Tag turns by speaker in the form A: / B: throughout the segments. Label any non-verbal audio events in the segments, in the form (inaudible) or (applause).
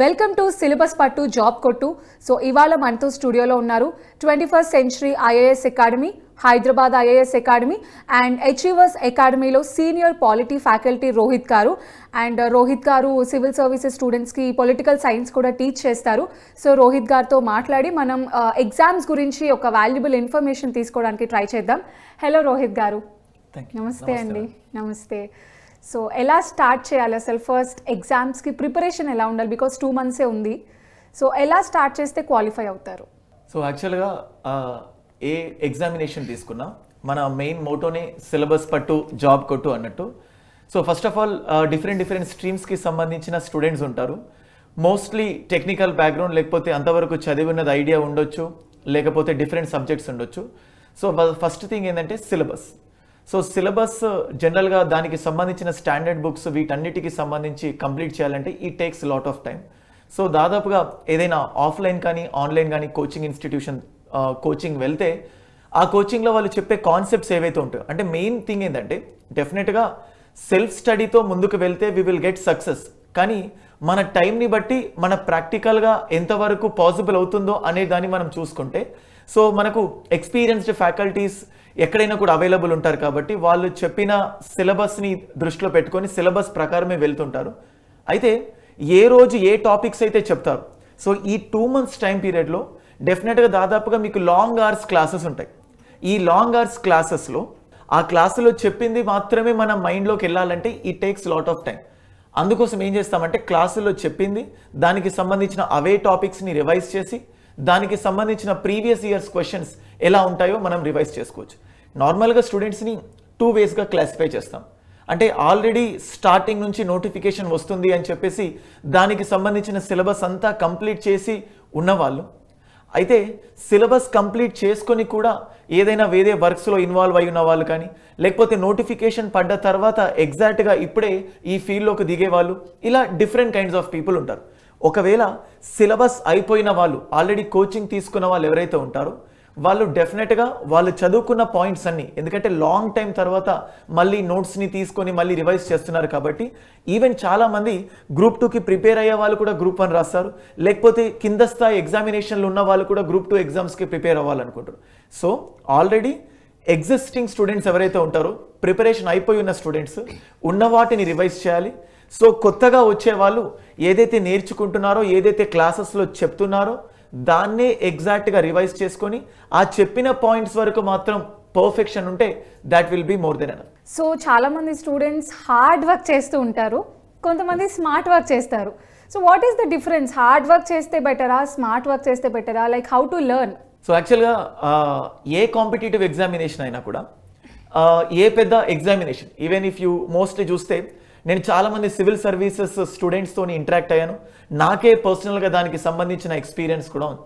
A: Welcome to syllabus పట్టు job కొట్టు so ఇవాళ మనతో స్టూడియోలో ఉన్నారు twenty first century IAS academy Hyderabad IAS academy and హెచ్ఈవర్స్ అకాడమీలో senior polity faculty Rohit garu and Rohit uh, garu civil services స్టూడెంట్స్కి పొలిటికల్ సైన్స్ కూడా టీచ్ చేస్తారు సో రోహిత్ గారితో మాట్లాడి మనం ఎగ్జామ్స్ uh, గురించి ఒక వాల్యుబుల్ ఇన్ఫర్మేషన్ తీసుకోవడానికి ట్రై చేద్దాం హలో రోహిత్ గారు నమస్తే అండి నమస్తే సో ఎలా స్టార్ట్ చేయాలి అసలు ఫస్ట్ ఎగ్జామ్స్కి ప్రిపరేషన్ ఎలా ఉండాలి బికాస్ టూ మంత్సే ఉంది సో ఎలా స్టార్ట్ చేస్తే క్వాలిఫై అవుతారు
B: సో యాక్చువల్గా ఏ ఎగ్జామినేషన్ తీసుకున్నా మన మెయిన్ మోటోనే సిలబస్ పట్టు జాబ్ కొట్టు అన్నట్టు so first of all different different స్ట్రీమ్స్కి సంబంధించిన స్టూడెంట్స్ ఉంటారు మోస్ట్లీ టెక్నికల్ బ్యాక్గ్రౌండ్ లేకపోతే అంతవరకు చదివినది ఐడియా ఉండొచ్చు లేకపోతే డిఫరెంట్ సబ్జెక్ట్స్ ఉండొచ్చు సో ఫస్ట్ థింగ్ ఏంటంటే సిలబస్ సో సిలబస్ జనరల్గా దానికి సంబంధించిన స్టాండర్డ్ బుక్స్ వీటన్నిటికి సంబంధించి కంప్లీట్ చేయాలంటే ఈ takes lot of time so దాదాపుగా ఏదైనా ఆఫ్లైన్ కానీ ఆన్లైన్ కానీ కోచింగ్ ఇన్స్టిట్యూషన్ కోచింగ్ వెళ్తే ఆ కోచింగ్లో వాళ్ళు చెప్పే కాన్సెప్ట్స్ ఏవైతే ఉంటాయో అంటే మెయిన్ థింగ్ ఏంటంటే డెఫినెట్గా సెల్ఫ్ స్టడీతో ముందుకు వెళ్తే వి విల్ గెట్ సక్సెస్ కానీ మన టైంని బట్టి మన ప్రాక్టికల్గా ఎంతవరకు పాసిబుల్ అవుతుందో అనే దాన్ని మనం చూసుకుంటే సో మనకు ఎక్స్పీరియన్స్డ్ ఫ్యాకల్టీస్ ఎక్కడైనా కూడా అవైలబుల్ ఉంటారు కాబట్టి వాళ్ళు చెప్పిన సిలబస్ని దృష్టిలో పెట్టుకొని సిలబస్ ప్రకారమే వెళ్తుంటారు అయితే ఏ రోజు ఏ టాపిక్స్ అయితే చెప్తారు సో ఈ టూ మంత్స్ టైం పీరియడ్లో డెఫినెట్గా దాదాపుగా మీకు లాంగ్ అవర్స్ క్లాసెస్ ఉంటాయి ఈ లాంగ్ అవర్స్ క్లాసెస్లో ఆ క్లాసులో చెప్పింది మాత్రమే మన మైండ్లోకి వెళ్ళాలంటే ఈ టేక్స్ లాట్ ఆఫ్ టైం అందుకోసం ఏం చేస్తామంటే క్లాసులో చెప్పింది దానికి సంబంధించిన అవే టాపిక్స్ని రివైజ్ చేసి దానికి సంబంధించిన ప్రీవియస్ ఇయర్స్ క్వశ్చన్స్ ఎలా ఉంటాయో మనం రివైజ్ చేసుకోవచ్చు నార్మల్గా స్టూడెంట్స్ని టూ వేస్గా క్లాసిఫై చేస్తాం అంటే ఆల్రెడీ స్టార్టింగ్ నుంచి నోటిఫికేషన్ వస్తుంది అని చెప్పేసి దానికి సంబంధించిన సిలబస్ అంతా కంప్లీట్ చేసి ఉన్నవాళ్ళు అయితే సిలబస్ కంప్లీట్ చేసుకొని కూడా ఏదైనా వేరే వర్క్స్లో ఇన్వాల్వ్ అయి ఉన్న వాళ్ళు కానీ లేకపోతే నోటిఫికేషన్ పడ్డ తర్వాత ఎగ్జాక్ట్గా ఇప్పుడే ఈ ఫీల్డ్లోకి దిగేవాళ్ళు ఇలా డిఫరెంట్ కైండ్స్ ఆఫ్ పీపుల్ ఉంటారు ఒకవేళ సిలబస్ అయిపోయిన వాళ్ళు ఆల్రెడీ కోచింగ్ తీసుకున్న వాళ్ళు ఎవరైతే ఉంటారో వాళ్ళు డెఫినెట్గా వాళ్ళు చదువుకున్న పాయింట్స్ అన్నీ ఎందుకంటే లాంగ్ టైం తర్వాత మళ్ళీ నోట్స్ని తీసుకొని మళ్ళీ రివైజ్ చేస్తున్నారు కాబట్టి ఈవెన్ చాలామంది గ్రూప్ టూకి ప్రిపేర్ అయ్యే వాళ్ళు కూడా గ్రూప్ వన్ రాస్తారు లేకపోతే కింద స్థాయి ఎగ్జామినేషన్లు ఉన్న వాళ్ళు కూడా గ్రూప్ టూ ఎగ్జామ్స్కి ప్రిపేర్ అవ్వాలనుకుంటారు సో ఆల్రెడీ ఎగ్జిస్టింగ్ స్టూడెంట్స్ ఎవరైతే ఉంటారో ప్రిపరేషన్ అయిపోయి ఉన్న స్టూడెంట్స్ ఉన్న వాటిని రివైజ్ చేయాలి సో కొత్తగా వచ్చేవాళ్ళు ఏదైతే నేర్చుకుంటున్నారో ఏదైతే క్లాసెస్లో చెప్తున్నారో దాన్నే ఎగ్జాక్ట్గా రివైజ్ చేసుకొని ఆ చెప్పిన పాయింట్స్ వరకు మాత్రం పర్ఫెక్షన్ ఉంటే that will be more than అన్
A: సో చాలామంది స్టూడెంట్స్ హార్డ్ వర్క్ చేస్తూ ఉంటారు కొంతమంది స్మార్ట్ వర్క్ చేస్తారు so what is the difference hard work చేస్తే బెటరా స్మార్ట్ వర్క్ చేస్తే బెటరా like how to learn
B: so యాక్చువల్గా ఏ కాంపిటేటివ్ ఎగ్జామినేషన్ అయినా కూడా ఏ పెద్ద examination even if you mostly చూస్తే నేను చాలామంది సివిల్ సర్వీసెస్ స్టూడెంట్స్తో ఇంటరాక్ట్ అయ్యాను నాకే పర్సనల్గా దానికి సంబంధించిన ఎక్స్పీరియన్స్ కూడా ఉంది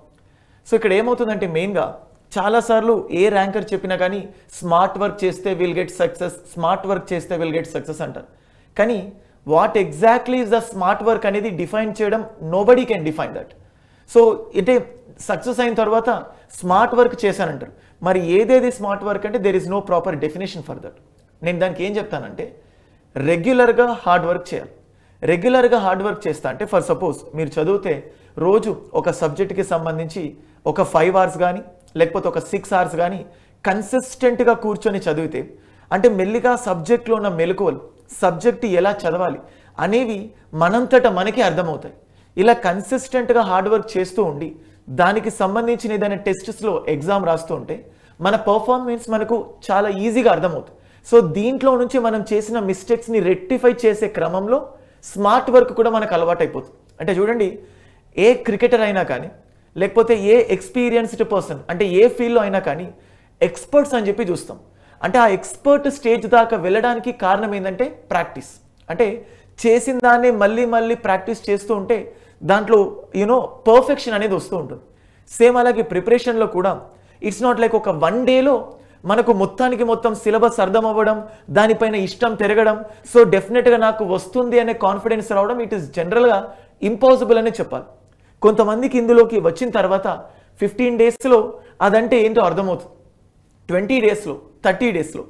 B: సో ఇక్కడ ఏమవుతుందంటే మెయిన్గా చాలాసార్లు ఏ ర్యాంకర్ చెప్పినా కానీ స్మార్ట్ వర్క్ చేస్తే will get success smart work చేస్తే విల్ గెట్ సక్సెస్ అంటారు కానీ what exactly is the smart work అనేది డిఫైన్ చేయడం nobody can define that so అంటే సక్సెస్ అయిన తర్వాత స్మార్ట్ వర్క్ చేశానంటారు మరి ఏదేది స్మార్ట్ వర్క్ అంటే there is no proper definition for that నేను దానికి ఏం చెప్తానంటే రెగ్యులర్గా హార్డ్ వర్క్ చేయాలి రెగ్యులర్గా హార్డ్ వర్క్ చేస్తా అంటే ఫర్ సపోజ్ మీరు చదివితే రోజు ఒక సబ్జెక్ట్కి సంబంధించి ఒక ఫైవ్ అవర్స్ కానీ లేకపోతే ఒక సిక్స్ అవర్స్ కానీ కన్సిస్టెంట్గా కూర్చొని చదివితే అంటే మెల్లిగా సబ్జెక్ట్లో ఉన్న మెలకువలు సబ్జెక్ట్ ఎలా చదవాలి అనేవి మనంతట మనకి అర్థమవుతాయి ఇలా కన్సిస్టెంట్గా హార్డ్ వర్క్ చేస్తూ ఉండి దానికి సంబంధించిన ఏదైనా టెస్ట్స్లో ఎగ్జామ్ రాస్తూ ఉంటే మన పర్ఫార్మెన్స్ మనకు చాలా ఈజీగా అర్థమవుతుంది సో దీంట్లో నుంచి మనం చేసిన మిస్టేక్స్ని రెక్టిఫై చేసే క్రమంలో స్మార్ట్ వర్క్ కూడా మనకు అలవాటైపోతుంది అంటే చూడండి ఏ క్రికెటర్ అయినా కానీ లేకపోతే ఏ ఎక్స్పీరియన్స్డ్ పర్సన్ అంటే ఏ ఫీల్డ్లో అయినా కానీ ఎక్స్పర్ట్స్ అని చెప్పి చూస్తాం అంటే ఆ ఎక్స్పర్ట్ స్టేజ్ దాకా వెళ్ళడానికి కారణం ఏంటంటే ప్రాక్టీస్ అంటే చేసిన దాన్ని మళ్ళీ మళ్ళీ ప్రాక్టీస్ చేస్తూ ఉంటే దాంట్లో యూనో పర్ఫెక్షన్ అనేది వస్తూ ఉంటుంది సేమ్ అలాగే ప్రిపరేషన్లో కూడా ఇట్స్ నాట్ లైక్ ఒక వన్ డేలో మనకు మొత్తానికి మొత్తం సిలబస్ అర్థం అవ్వడం దానిపైన ఇష్టం పెరగడం సో డెఫినెట్గా నాకు వస్తుంది అనే కాన్ఫిడెన్స్ రావడం ఇట్ ఈస్ జనరల్గా ఇంపాసిబుల్ అనే చెప్పాలి కొంతమందికి ఇందులోకి వచ్చిన తర్వాత ఫిఫ్టీన్ డేస్లో అదంటే ఏంటో అర్థమవుతుంది ట్వంటీ డేస్లో థర్టీ డేస్లో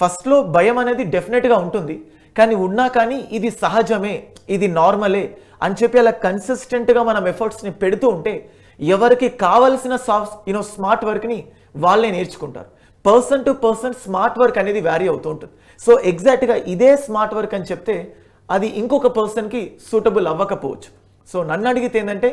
B: ఫస్ట్లో భయం అనేది డెఫినెట్గా ఉంటుంది కానీ ఉన్నా కానీ ఇది సహజమే ఇది నార్మలే అని చెప్పి అలా కన్సిస్టెంట్గా మనం ఎఫర్ట్స్ని పెడుతూ ఉంటే ఎవరికి కావలసిన సాఫ్ట్ యూనో స్మార్ట్ వర్క్ని వాళ్ళే నేర్చుకుంటారు person to person smart work అనేది వ్యారీ అవుతూ ఉంటుంది సో ఎగ్జాక్ట్గా ఇదే స్మార్ట్ వర్క్ అని చెప్తే అది ఇంకొక పర్సన్కి సూటబుల్ అవ్వకపోవచ్చు సో నన్ను అడిగితే ఏంటంటే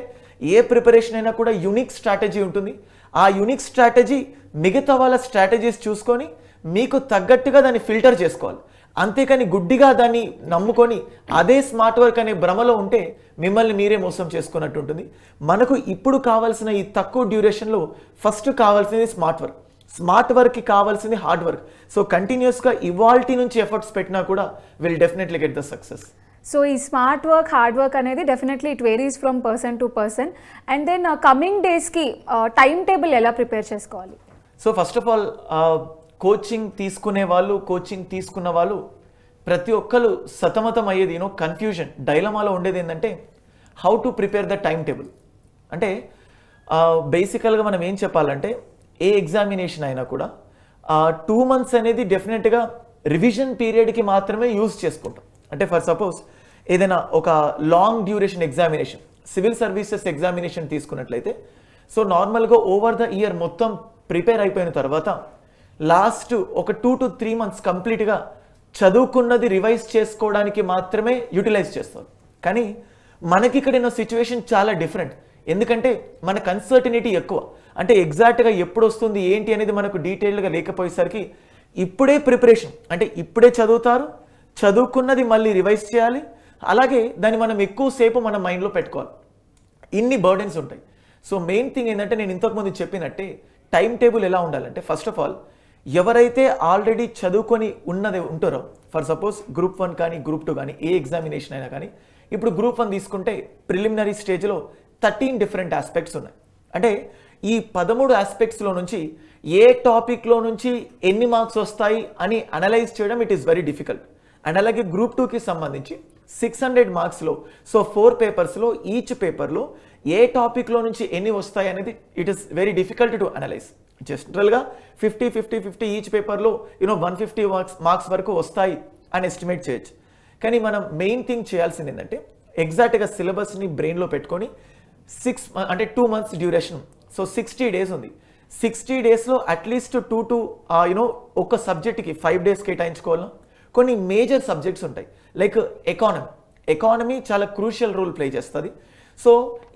B: ఏ ప్రిపరేషన్ అయినా కూడా యునిక్ స్ట్రాటజీ ఉంటుంది ఆ యునిక్ స్ట్రాటజీ మిగతా వాళ్ళ స్ట్రాటజీస్ చూసుకొని మీకు తగ్గట్టుగా దాన్ని ఫిల్టర్ చేసుకోవాలి అంతేకాని గుడ్డిగా దాన్ని నమ్ముకొని అదే స్మార్ట్ వర్క్ అనే భ్రమలో ఉంటే మిమ్మల్ని మీరే మోసం చేసుకున్నట్టు ఉంటుంది మనకు ఇప్పుడు కావాల్సిన ఈ తక్కువ డ్యూరేషన్లో ఫస్ట్ కావాల్సినది స్మార్ట్ వర్క్ స్మార్ట్ వర్క్కి కావాల్సింది హార్డ్ వర్క్ సో కంటిన్యూస్గా ఇవాల్టీ నుంచి ఎఫర్ట్స్ పెట్టినా కూడా will definitely get the success
A: so ఈ స్మార్ట్ వర్క్ హార్డ్ వర్క్ అనేది definitely it varies from person to person and then coming డేస్కి టైం టేబుల్ ఎలా ప్రిపేర్ చేసుకోవాలి
B: so first of all coaching తీసుకునే వాళ్ళు కోచింగ్ తీసుకున్న వాళ్ళు ప్రతి ఒక్కరు సతమతం అయ్యేది యూనో కన్ఫ్యూజన్ డైలమాలో ఉండేది ఏంటంటే how to prepare the time table అంటే బేసికల్గా మనం ఏం చెప్పాలంటే ఏ ఎగ్జామినేషన్ అయినా కూడా ఆ టూ మంత్స్ అనేది డెఫినెట్గా రివిజన్ పీరియడ్కి మాత్రమే యూజ్ చేసుకుంటాం అంటే ఫర్ సపోజ్ ఏదైనా ఒక long duration examination civil services examination తీసుకున్నట్లయితే సో నార్మల్గా ఓవర్ ద ఇయర్ మొత్తం ప్రిపేర్ అయిపోయిన తర్వాత లాస్ట్ ఒక టూ టు త్రీ మంత్స్ కంప్లీట్గా చదువుకున్నది రివైజ్ చేసుకోవడానికి మాత్రమే యూటిలైజ్ చేస్తారు కానీ మనకి ఇక్కడ సిచ్యువేషన్ చాలా డిఫరెంట్ ఎందుకంటే మనకు అన్సర్టినిటీ ఎక్కువ అంటే ఎగ్జాక్ట్గా ఎప్పుడు వస్తుంది ఏంటి అనేది మనకు డీటెయిల్డ్గా లేకపోయేసరికి ఇప్పుడే ప్రిపరేషన్ అంటే ఇప్పుడే చదువుతారు చదువుకున్నది మళ్ళీ రివైజ్ చేయాలి అలాగే దాన్ని మనం ఎక్కువసేపు మన మైండ్లో పెట్టుకోవాలి ఇన్ని బర్డెన్స్ ఉంటాయి సో మెయిన్ థింగ్ ఏంటంటే నేను ఇంతకుముందు చెప్పినట్టే టైం టేబుల్ ఎలా ఉండాలంటే ఫస్ట్ ఆఫ్ ఆల్ ఎవరైతే ఆల్రెడీ చదువుకొని ఉన్నది ఉంటారో ఫర్ సపోజ్ గ్రూప్ వన్ కానీ గ్రూప్ టూ కానీ ఏ ఎగ్జామినేషన్ అయినా కానీ ఇప్పుడు గ్రూప్ వన్ తీసుకుంటే ప్రిలిమినరీ స్టేజ్లో థర్టీన్ డిఫరెంట్ ఆస్పెక్ట్స్ ఉన్నాయి అంటే ఈ పదమూడు ఆస్పెక్ట్స్లో నుంచి ఏ టాపిక్లో నుంచి ఎన్ని మార్క్స్ వస్తాయి అని అనలైజ్ చేయడం it is very difficult and అలాగే గ్రూప్ టూకి సంబంధించి సిక్స్ హండ్రెడ్ మార్క్స్లో సో ఫోర్ పేపర్స్లో ఈచ్ పేపర్లో ఏ టాపిక్లో నుంచి ఎన్ని వస్తాయి అనేది it is very difficult to analyse జనరల్గా ఫిఫ్టీ ఫిఫ్టీ ఫిఫ్టీ ఈచ్ పేపర్లో you know one fifty marks marks వరకు వస్తాయి అని ఎస్టిమేట్ చేయొచ్చు కానీ మనం మెయిన్ థింగ్ చేయాల్సింది ఏంటంటే ఎగ్జాక్ట్గా సిలబస్ని బ్రెయిన్లో పెట్టుకొని సిక్స్ అంటే two months duration so sixty days ఉంది సిక్స్టీ డేస్లో అట్లీస్ట్ టూ టు యూనో ఒక సబ్జెక్ట్కి ఫైవ్ డేస్ కేటాయించుకోవాలా కొన్ని మేజర్ సబ్జెక్ట్స్ ఉంటాయి లైక్ ఎకానమీ ఎకానమీ చాలా క్రూషియల్ రోల్ ప్లే చేస్తుంది సో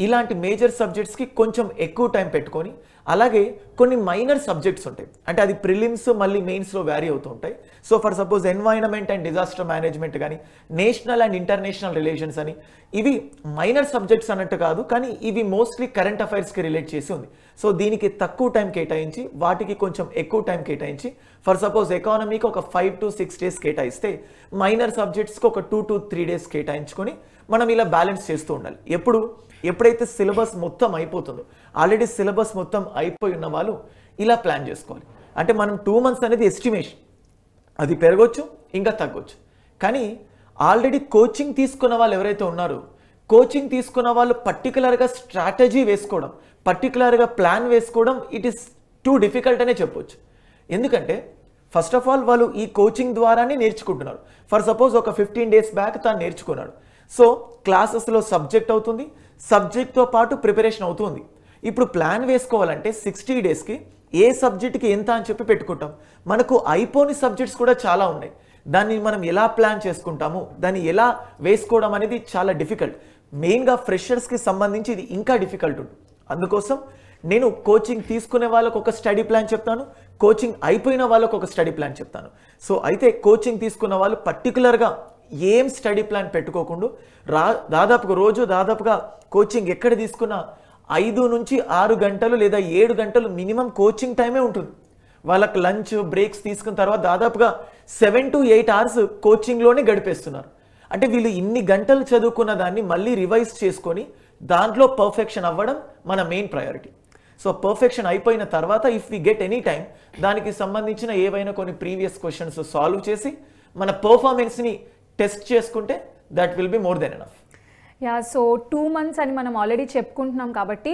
B: ఇలాంటి మేజర్ సబ్జెక్ట్స్కి కొంచెం ఎక్కువ టైం పెట్టుకొని అలాగే కొన్ని మైనర్ సబ్జెక్ట్స్ ఉంటాయి అంటే అది ప్రిలిమ్స్ మళ్ళీ మెయిన్స్లో వ్యారీ అవుతూ ఉంటాయి so for suppose environment and disaster management కానీ నేషనల్ అండ్ ఇంటర్నేషనల్ రిలేషన్స్ అని ఇవి మైనర్ సబ్జెక్ట్స్ అన్నట్టు కాదు కానీ ఇవి మోస్ట్లీ కరెంట్ అఫైర్స్కి రిలేట్ చేసి ఉంది సో దీనికి తక్కువ టైం కేటాయించి వాటికి కొంచెం ఎక్కువ టైం కేటాయించి ఫర్ సపోజ్ ఎకానమీకి ఒక ఫైవ్ టు సిక్స్ డేస్ కేటాయిస్తే మైనర్ సబ్జెక్ట్స్కి ఒక టూ టు త్రీ డేస్ కేటాయించుకొని మనం ఇలా బ్యాలెన్స్ చేస్తూ ఉండాలి ఎప్పుడు ఎప్పుడైతే సిలబస్ మొత్తం అయిపోతుందో ఆల్రెడీ సిలబస్ మొత్తం అయిపోయి ఉన్న వాళ్ళు ఇలా ప్లాన్ చేసుకోవాలి అంటే మనం టూ మంత్స్ అనేది ఎస్టిమేషన్ అది పెరగొచ్చు ఇంకా తగ్గొచ్చు కానీ ఆల్రెడీ కోచింగ్ తీసుకున్న వాళ్ళు ఎవరైతే ఉన్నారో కోచింగ్ తీసుకున్న వాళ్ళు పర్టికులర్గా స్ట్రాటజీ వేసుకోవడం పర్టికులర్గా ప్లాన్ వేసుకోవడం ఇట్ ఈస్ టూ డిఫికల్ట్ అనే చెప్పొచ్చు ఎందుకంటే ఫస్ట్ ఆఫ్ ఆల్ వాళ్ళు ఈ కోచింగ్ ద్వారానే నేర్చుకుంటున్నారు ఫర్ సపోజ్ ఒక ఫిఫ్టీన్ డేస్ బ్యాక్ తాను నేర్చుకున్నాడు సో క్లాసెస్లో సబ్జెక్ట్ అవుతుంది సబ్జెక్ట్తో పాటు ప్రిపరేషన్ అవుతుంది ఇప్పుడు ప్లాన్ వేసుకోవాలంటే సిక్స్టీ డేస్కి ఏ సబ్జెక్ట్కి ఎంత అని చెప్పి పెట్టుకుంటాం మనకు అయిపోని సబ్జెక్ట్స్ కూడా చాలా ఉన్నాయి దాన్ని మనం ఎలా ప్లాన్ చేసుకుంటాము దాన్ని ఎలా వేసుకోవడం అనేది చాలా డిఫికల్ట్ మెయిన్గా ఫ్రెషర్స్కి సంబంధించి ఇది ఇంకా డిఫికల్ట్ ఉంటుంది అందుకోసం నేను కోచింగ్ తీసుకునే వాళ్ళకు ఒక స్టడీ ప్లాన్ చెప్తాను కోచింగ్ అయిపోయిన వాళ్ళకు ఒక స్టడీ ప్లాన్ చెప్తాను సో అయితే కోచింగ్ తీసుకున్న వాళ్ళు పర్టికులర్గా ఏం స్టడీ ప్లాన్ పెట్టుకోకుండా రా దాదాపుగా రోజు దాదాపుగా కోచింగ్ ఎక్కడ తీసుకున్నా ఐదు నుంచి ఆరు గంటలు లేదా ఏడు గంటలు మినిమం కోచింగ్ టైమే ఉంటుంది వాళ్ళకి లంచ్ బ్రేక్స్ తీసుకున్న తర్వాత దాదాపుగా సెవెన్ టు ఎయిట్ అవర్స్ కోచింగ్లోనే గడిపేస్తున్నారు అంటే వీళ్ళు ఇన్ని గంటలు చదువుకున్న దాన్ని మళ్ళీ రివైజ్ చేసుకొని దాంట్లో పర్ఫెక్షన్ అవ్వడం మన మెయిన్ ప్రయారిటీ సో పర్ఫెక్షన్ అయిపోయిన తర్వాత if we get any time దానికి సంబంధించిన ఏవైనా కొన్ని ప్రీవియస్ క్వశ్చన్స్ సాల్వ్ చేసి మన పర్ఫార్మెన్స్ని టెస్ట్ చేసుకుంటే that will be more than enough
A: yeah so two months అని మనం ఆల్రెడీ చెప్పుకుంటున్నాం కాబట్టి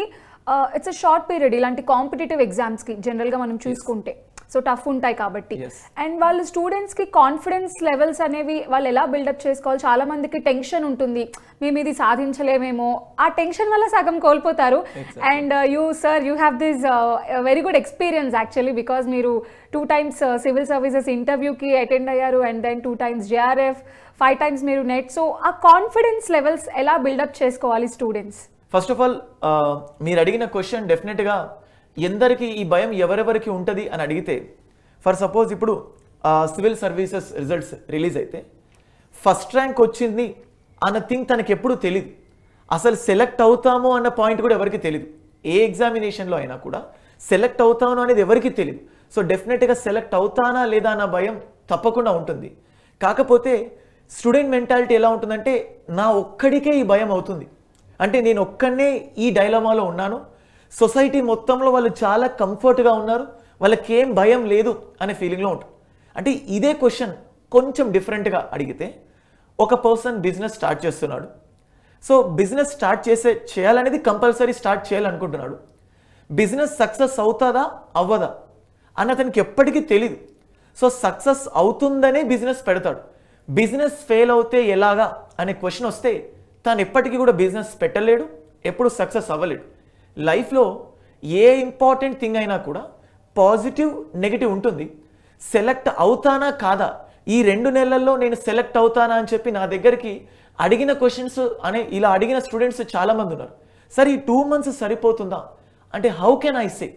A: ఇట్స్ అ షార్ట్ పీరియడ్ ఇలాంటి కాంపిటేటివ్ ఎగ్జామ్స్ జనరల్ జనరల్గా మనం చూసుకుంటే సో టఫ్ ఉంటాయి కాబట్టి అండ్ వాళ్ళు స్టూడెంట్స్ కి కాన్ఫిడెన్స్ లెవెల్స్ అనేవి వాళ్ళు ఎలా బిల్డప్ చేసుకోవాలి చాలా మందికి టెన్షన్ ఉంటుంది మేము ఇది సాధించలేమేమో ఆ టెన్షన్ వల్ల సగం కోల్పోతారు and you sir you have this very good experience actually because మీరు టూ టైమ్స్ సివిల్ సర్వీసెస్ ఇంటర్వ్యూకి అటెండ్ అయ్యారు and then two times JRF five times మీరు నెట్ సో ఆ కాన్ఫిడెన్స్ లెవెల్స్ ఎలా బిల్డప్ చేసుకోవాలి స్టూడెంట్స్
B: ఫస్ట్ ఆఫ్ ఆల్ మీరు అడిగిన question డెఫినెట్గా ఎందరికి ఈ భయం ఎవరెవరికి ఉంటుంది అని అడిగితే ఫర్ సపోజ్ ఇప్పుడు సివిల్ సర్వీసెస్ రిజల్ట్స్ రిలీజ్ అయితే ఫస్ట్ ర్యాంక్ వచ్చింది అన్న థింగ్ తనకి ఎప్పుడు తెలియదు అసలు సెలెక్ట్ అవుతాము అన్న పాయింట్ కూడా ఎవరికి తెలియదు ఏ ఎగ్జామినేషన్లో అయినా కూడా సెలెక్ట్ అవుతాను అనేది ఎవరికి తెలియదు సో డెఫినెట్గా సెలెక్ట్ అవుతానా లేదా అన్న భయం తప్పకుండా ఉంటుంది కాకపోతే స్టూడెంట్ మెంటాలిటీ ఎలా ఉంటుందంటే నా ఒక్కడికే ఈ భయం అవుతుంది అంటే నేను ఒక్కడనే ఈ డైలమాలో ఉన్నాను సొసైటీ మొత్తంలో వాళ్ళు చాలా కంఫర్ట్గా ఉన్నారు వాళ్ళకేం భయం లేదు అనే ఫీలింగ్లో ఉంటారు అంటే ఇదే క్వశ్చన్ కొంచెం డిఫరెంట్గా అడిగితే ఒక పర్సన్ బిజినెస్ స్టార్ట్ చేస్తున్నాడు సో బిజినెస్ స్టార్ట్ చేసే చేయాలనేది కంపల్సరీ స్టార్ట్ చేయాలనుకుంటున్నాడు బిజినెస్ సక్సెస్ అవుతుందా అవ్వదా అని అతనికి ఎప్పటికీ తెలియదు సో సక్సెస్ అవుతుందనే బిజినెస్ పెడతాడు బిజినెస్ ఫెయిల్ అవుతే ఎలాగా అనే క్వశ్చన్ వస్తే తను ఎప్పటికీ కూడా బిజినెస్ పెట్టలేడు ఎప్పుడు సక్సెస్ అవ్వలేడు లైఫ్లో ఏ ఇంపార్టెంట్ థింగ్ అయినా కూడా పాజిటివ్ నెగిటివ్ ఉంటుంది సెలెక్ట్ అవుతానా కాదా ఈ రెండు నెలల్లో నేను సెలెక్ట్ అవుతానా అని చెప్పి నా దగ్గరికి అడిగిన క్వశ్చన్స్ అనే ఇలా అడిగిన స్టూడెంట్స్ చాలామంది ఉన్నారు సరే ఈ టూ మంత్స్ సరిపోతుందా అంటే హౌ కెన్ ఐ సే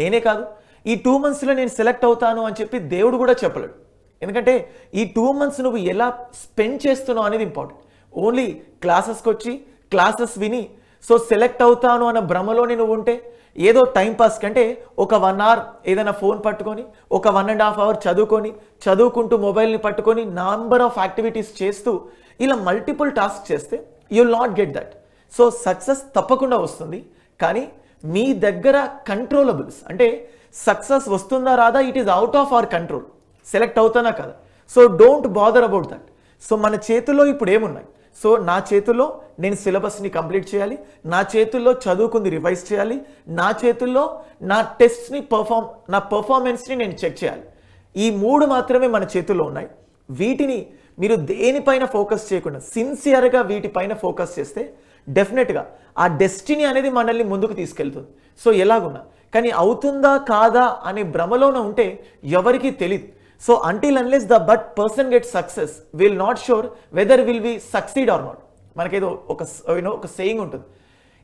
B: నేనే కాదు ఈ టూ మంత్స్లో నేను సెలెక్ట్ అవుతాను అని చెప్పి దేవుడు కూడా చెప్పలేడు ఎందుకంటే ఈ టూ మంత్స్ నువ్వు ఎలా స్పెండ్ చేస్తున్నావు అనేది ఇంపార్టెంట్ ఓన్లీ క్లాసెస్కి వచ్చి క్లాసెస్ విని సో సెలెక్ట్ అవుతాను అన్న భ్రమలోనే నువ్వు ఉంటే ఏదో టైంపాస్ కంటే ఒక వన్ అవర్ ఏదైనా ఫోన్ పట్టుకొని ఒక వన్ అండ్ హాఫ్ అవర్ చదువుకొని చదువుకుంటూ మొబైల్ని పట్టుకొని నంబర్ ఆఫ్ యాక్టివిటీస్ చేస్తూ ఇలా మల్టిపుల్ టాస్క్ చేస్తే you not get that so success తప్పకుండా వస్తుంది కానీ మీ దగ్గర కంట్రోలబుల్స్ అంటే సక్సెస్ వస్తుందా రాదా it is out of our control select అవుతానా కదా so don't bother about that so మన చేతుల్లో ఇప్పుడు ఏమున్నాయి సో నా చేతుల్లో నేను సిలబస్ని కంప్లీట్ చేయాలి నా చేతుల్లో చదువుకుంది రివైజ్ చేయాలి నా చేతుల్లో నా టెస్ట్ని పర్ఫామ్ నా పర్ఫార్మెన్స్ని నేను చెక్ చేయాలి ఈ మూడు మాత్రమే మన చేతుల్లో ఉన్నాయి వీటిని మీరు దేనిపైన ఫోకస్ చేయకుండా సిన్సియర్గా వీటిపైన ఫోకస్ చేస్తే డెఫినెట్గా ఆ డెస్టినీ అనేది మనల్ని ముందుకు తీసుకెళ్తుంది సో ఎలాగున్నా కానీ అవుతుందా కాదా అనే భ్రమలోన ఉంటే ఎవరికీ తెలియదు So until unless the but person gets success, we'll not sure whether will we succeed or not. మనకేదో ఒక యూనో ఒక సేయింగ్ ఉంటుంది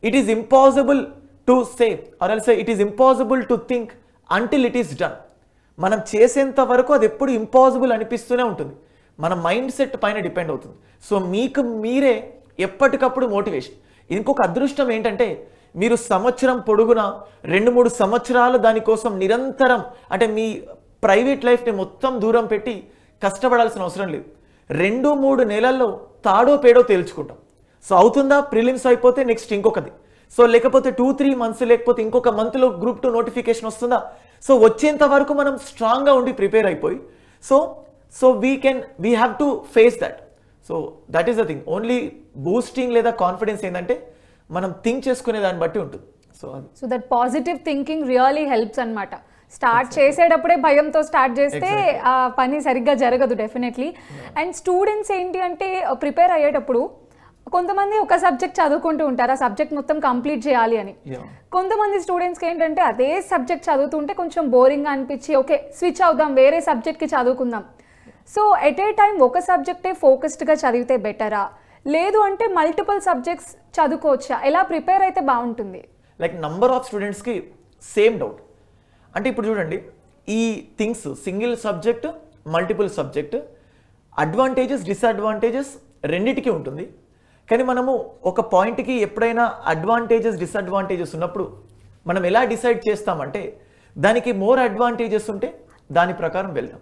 B: it is impossible to say or also it is impossible to think until it is done మనం చేసేంత వరకు అది ఎప్పుడు impossible అనిపిస్తూనే ఉంటుంది మన మైండ్ సెట్ పైన డిపెండ్ అవుతుంది సో మీకు మీరే ఎప్పటికప్పుడు మోటివేషన్ ఇంకొక అదృష్టం ఏంటంటే మీరు సంవత్సరం పొడుగున రెండు మూడు సంవత్సరాలు దానికోసం నిరంతరం అంటే మీ ప్రైవేట్ లైఫ్ని మొత్తం దూరం పెట్టి కష్టపడాల్సిన అవసరం లేదు రెండు మూడు నెలల్లో తాడో పేడో తేల్చుకుంటాం సో అవుతుందా ప్రిలిమ్స్ అయిపోతే నెక్స్ట్ ఇంకొకది సో లేకపోతే టూ త్రీ మంత్స్ లేకపోతే ఇంకొక మంత్లో గ్రూప్ టూ నోటిఫికేషన్ వస్తుందా సో వచ్చేంత వరకు మనం స్ట్రాంగ్గా ఉండి ప్రిపేర్ అయిపోయి so so we can we have to face that so that is the thing only boosting లేదా కాన్ఫిడెన్స్ ఏంటంటే మనం థింక్ చేసుకునే దాన్ని బట్టి ఉంటుంది so
A: so that positive thinking really helps అనమాట స్టార్ట్ చేసేటప్పుడే భయంతో స్టార్ట్ చేస్తే ఆ పని సరిగ్గా జరగదు డెఫినెట్లీ అండ్ స్టూడెంట్స్ ఏంటి అంటే ప్రిపేర్ అయ్యేటప్పుడు కొంతమంది ఒక సబ్జెక్ట్ చదువుకుంటూ ఉంటారు ఆ సబ్జెక్ట్ మొత్తం కంప్లీట్ చేయాలి అని కొంతమంది స్టూడెంట్స్కి ఏంటంటే అదే సబ్జెక్ట్ చదువుతుంటే కొంచెం బోరింగ్ అనిపించి ఓకే స్విచ్ అవుదాం వేరే సబ్జెక్ట్కి చదువుకుందాం సో ఎట్ ఏ టైం ఒక సబ్జెక్టే ఫోకస్డ్గా చదివితే బెటరా లేదు అంటే మల్టిపుల్ సబ్జెక్ట్స్ చదువుకోవచ్చా ఎలా ప్రిపేర్ అయితే బాగుంటుంది
B: లైక్ నంబర్ ఆఫ్ స్టూడెంట్స్కి సేమ్ డౌట్ అంటే ఇప్పుడు చూడండి ఈ things single subject multiple subject advantages disadvantages రెండిటికి ఉంటుంది కానీ మనము ఒక పాయింట్కి ఎప్పుడైనా అడ్వాంటేజెస్ డిసడ్వాంటేజెస్ ఉన్నప్పుడు మనం ఎలా డిసైడ్ చేస్తామంటే దానికి మోర్ అడ్వాంటేజెస్ ఉంటే దాని ప్రకారం వెళ్దాం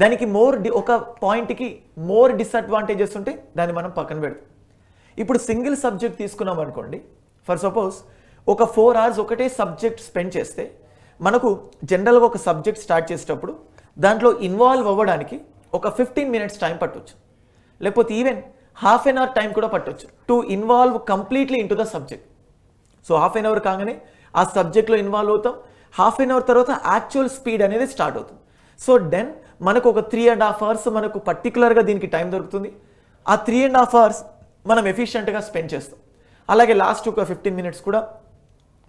B: దానికి మోర్ ఒక పాయింట్కి మోర్ డిసడ్వాంటేజెస్ ఉంటే దాన్ని మనం పక్కన పెడతాం ఇప్పుడు సింగిల్ సబ్జెక్ట్ తీసుకున్నాం అనుకోండి ఫర్ సపోజ్ ఒక ఫోర్ అవర్స్ ఒకటే సబ్జెక్ట్ స్పెండ్ చేస్తే మనకు జనరల్గా ఒక సబ్జెక్ట్ స్టార్ట్ చేసేటప్పుడు దాంట్లో ఇన్వాల్వ్ అవ్వడానికి ఒక ఫిఫ్టీన్ మినిట్స్ టైం పట్టవచ్చు లేకపోతే even half an hour time కూడా పట్టవచ్చు to involve completely in the subject so half an hour కాగానే ఆ సబ్జెక్ట్లో ఇన్వాల్వ్ అవుతాం హాఫ్ ఎన్ అవర్ తర్వాత యాక్చువల్ స్పీడ్ అనేది స్టార్ట్ అవుతుంది సో దెన్ మనకు ఒక త్రీ అండ్ హాఫ్ అవర్స్ మనకు పర్టికులర్గా దీనికి టైం దొరుకుతుంది ఆ త్రీ అండ్ హాఫ్ అవర్స్ మనం ఎఫిషియెంట్గా స్పెండ్ చేస్తాం అలాగే లాస్ట్ ఒక ఫిఫ్టీన్ మినిట్స్ కూడా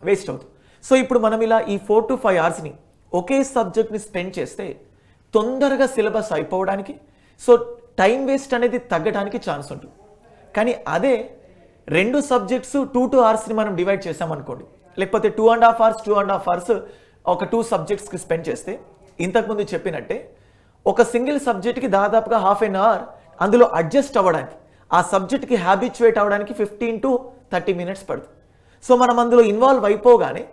B: వేస్ట్ అవుతుంది సో ఇప్పుడు మనం ఇలా ఈ ఫోర్ టు ఫైవ్ అవర్స్ని ఒకే సబ్జెక్ట్ని స్పెండ్ చేస్తే తొందరగా సిలబస్ అయిపోవడానికి సో టైం వేస్ట్ అనేది తగ్గడానికి ఛాన్స్ ఉంటుంది కానీ అదే రెండు సబ్జెక్ట్స్ టూ టూ అవర్స్ని మనం డివైడ్ చేసామనుకోండి లేకపోతే two and half hours two and half hours ఒక టూ సబ్జెక్ట్స్కి స్పెండ్ చేస్తే ఇంతకుముందు చెప్పినట్టే ఒక సింగిల్ సబ్జెక్ట్కి దాదాపుగా హాఫ్ అన్ అవర్ అందులో అడ్జస్ట్ అవ్వడానికి ఆ సబ్జెక్ట్కి హ్యాబిచ్యువేట్ అవ్వడానికి ఫిఫ్టీన్ టు థర్టీ మినిట్స్ పడుతుంది సో మనం అందులో ఇన్వాల్వ్ అయిపోగానే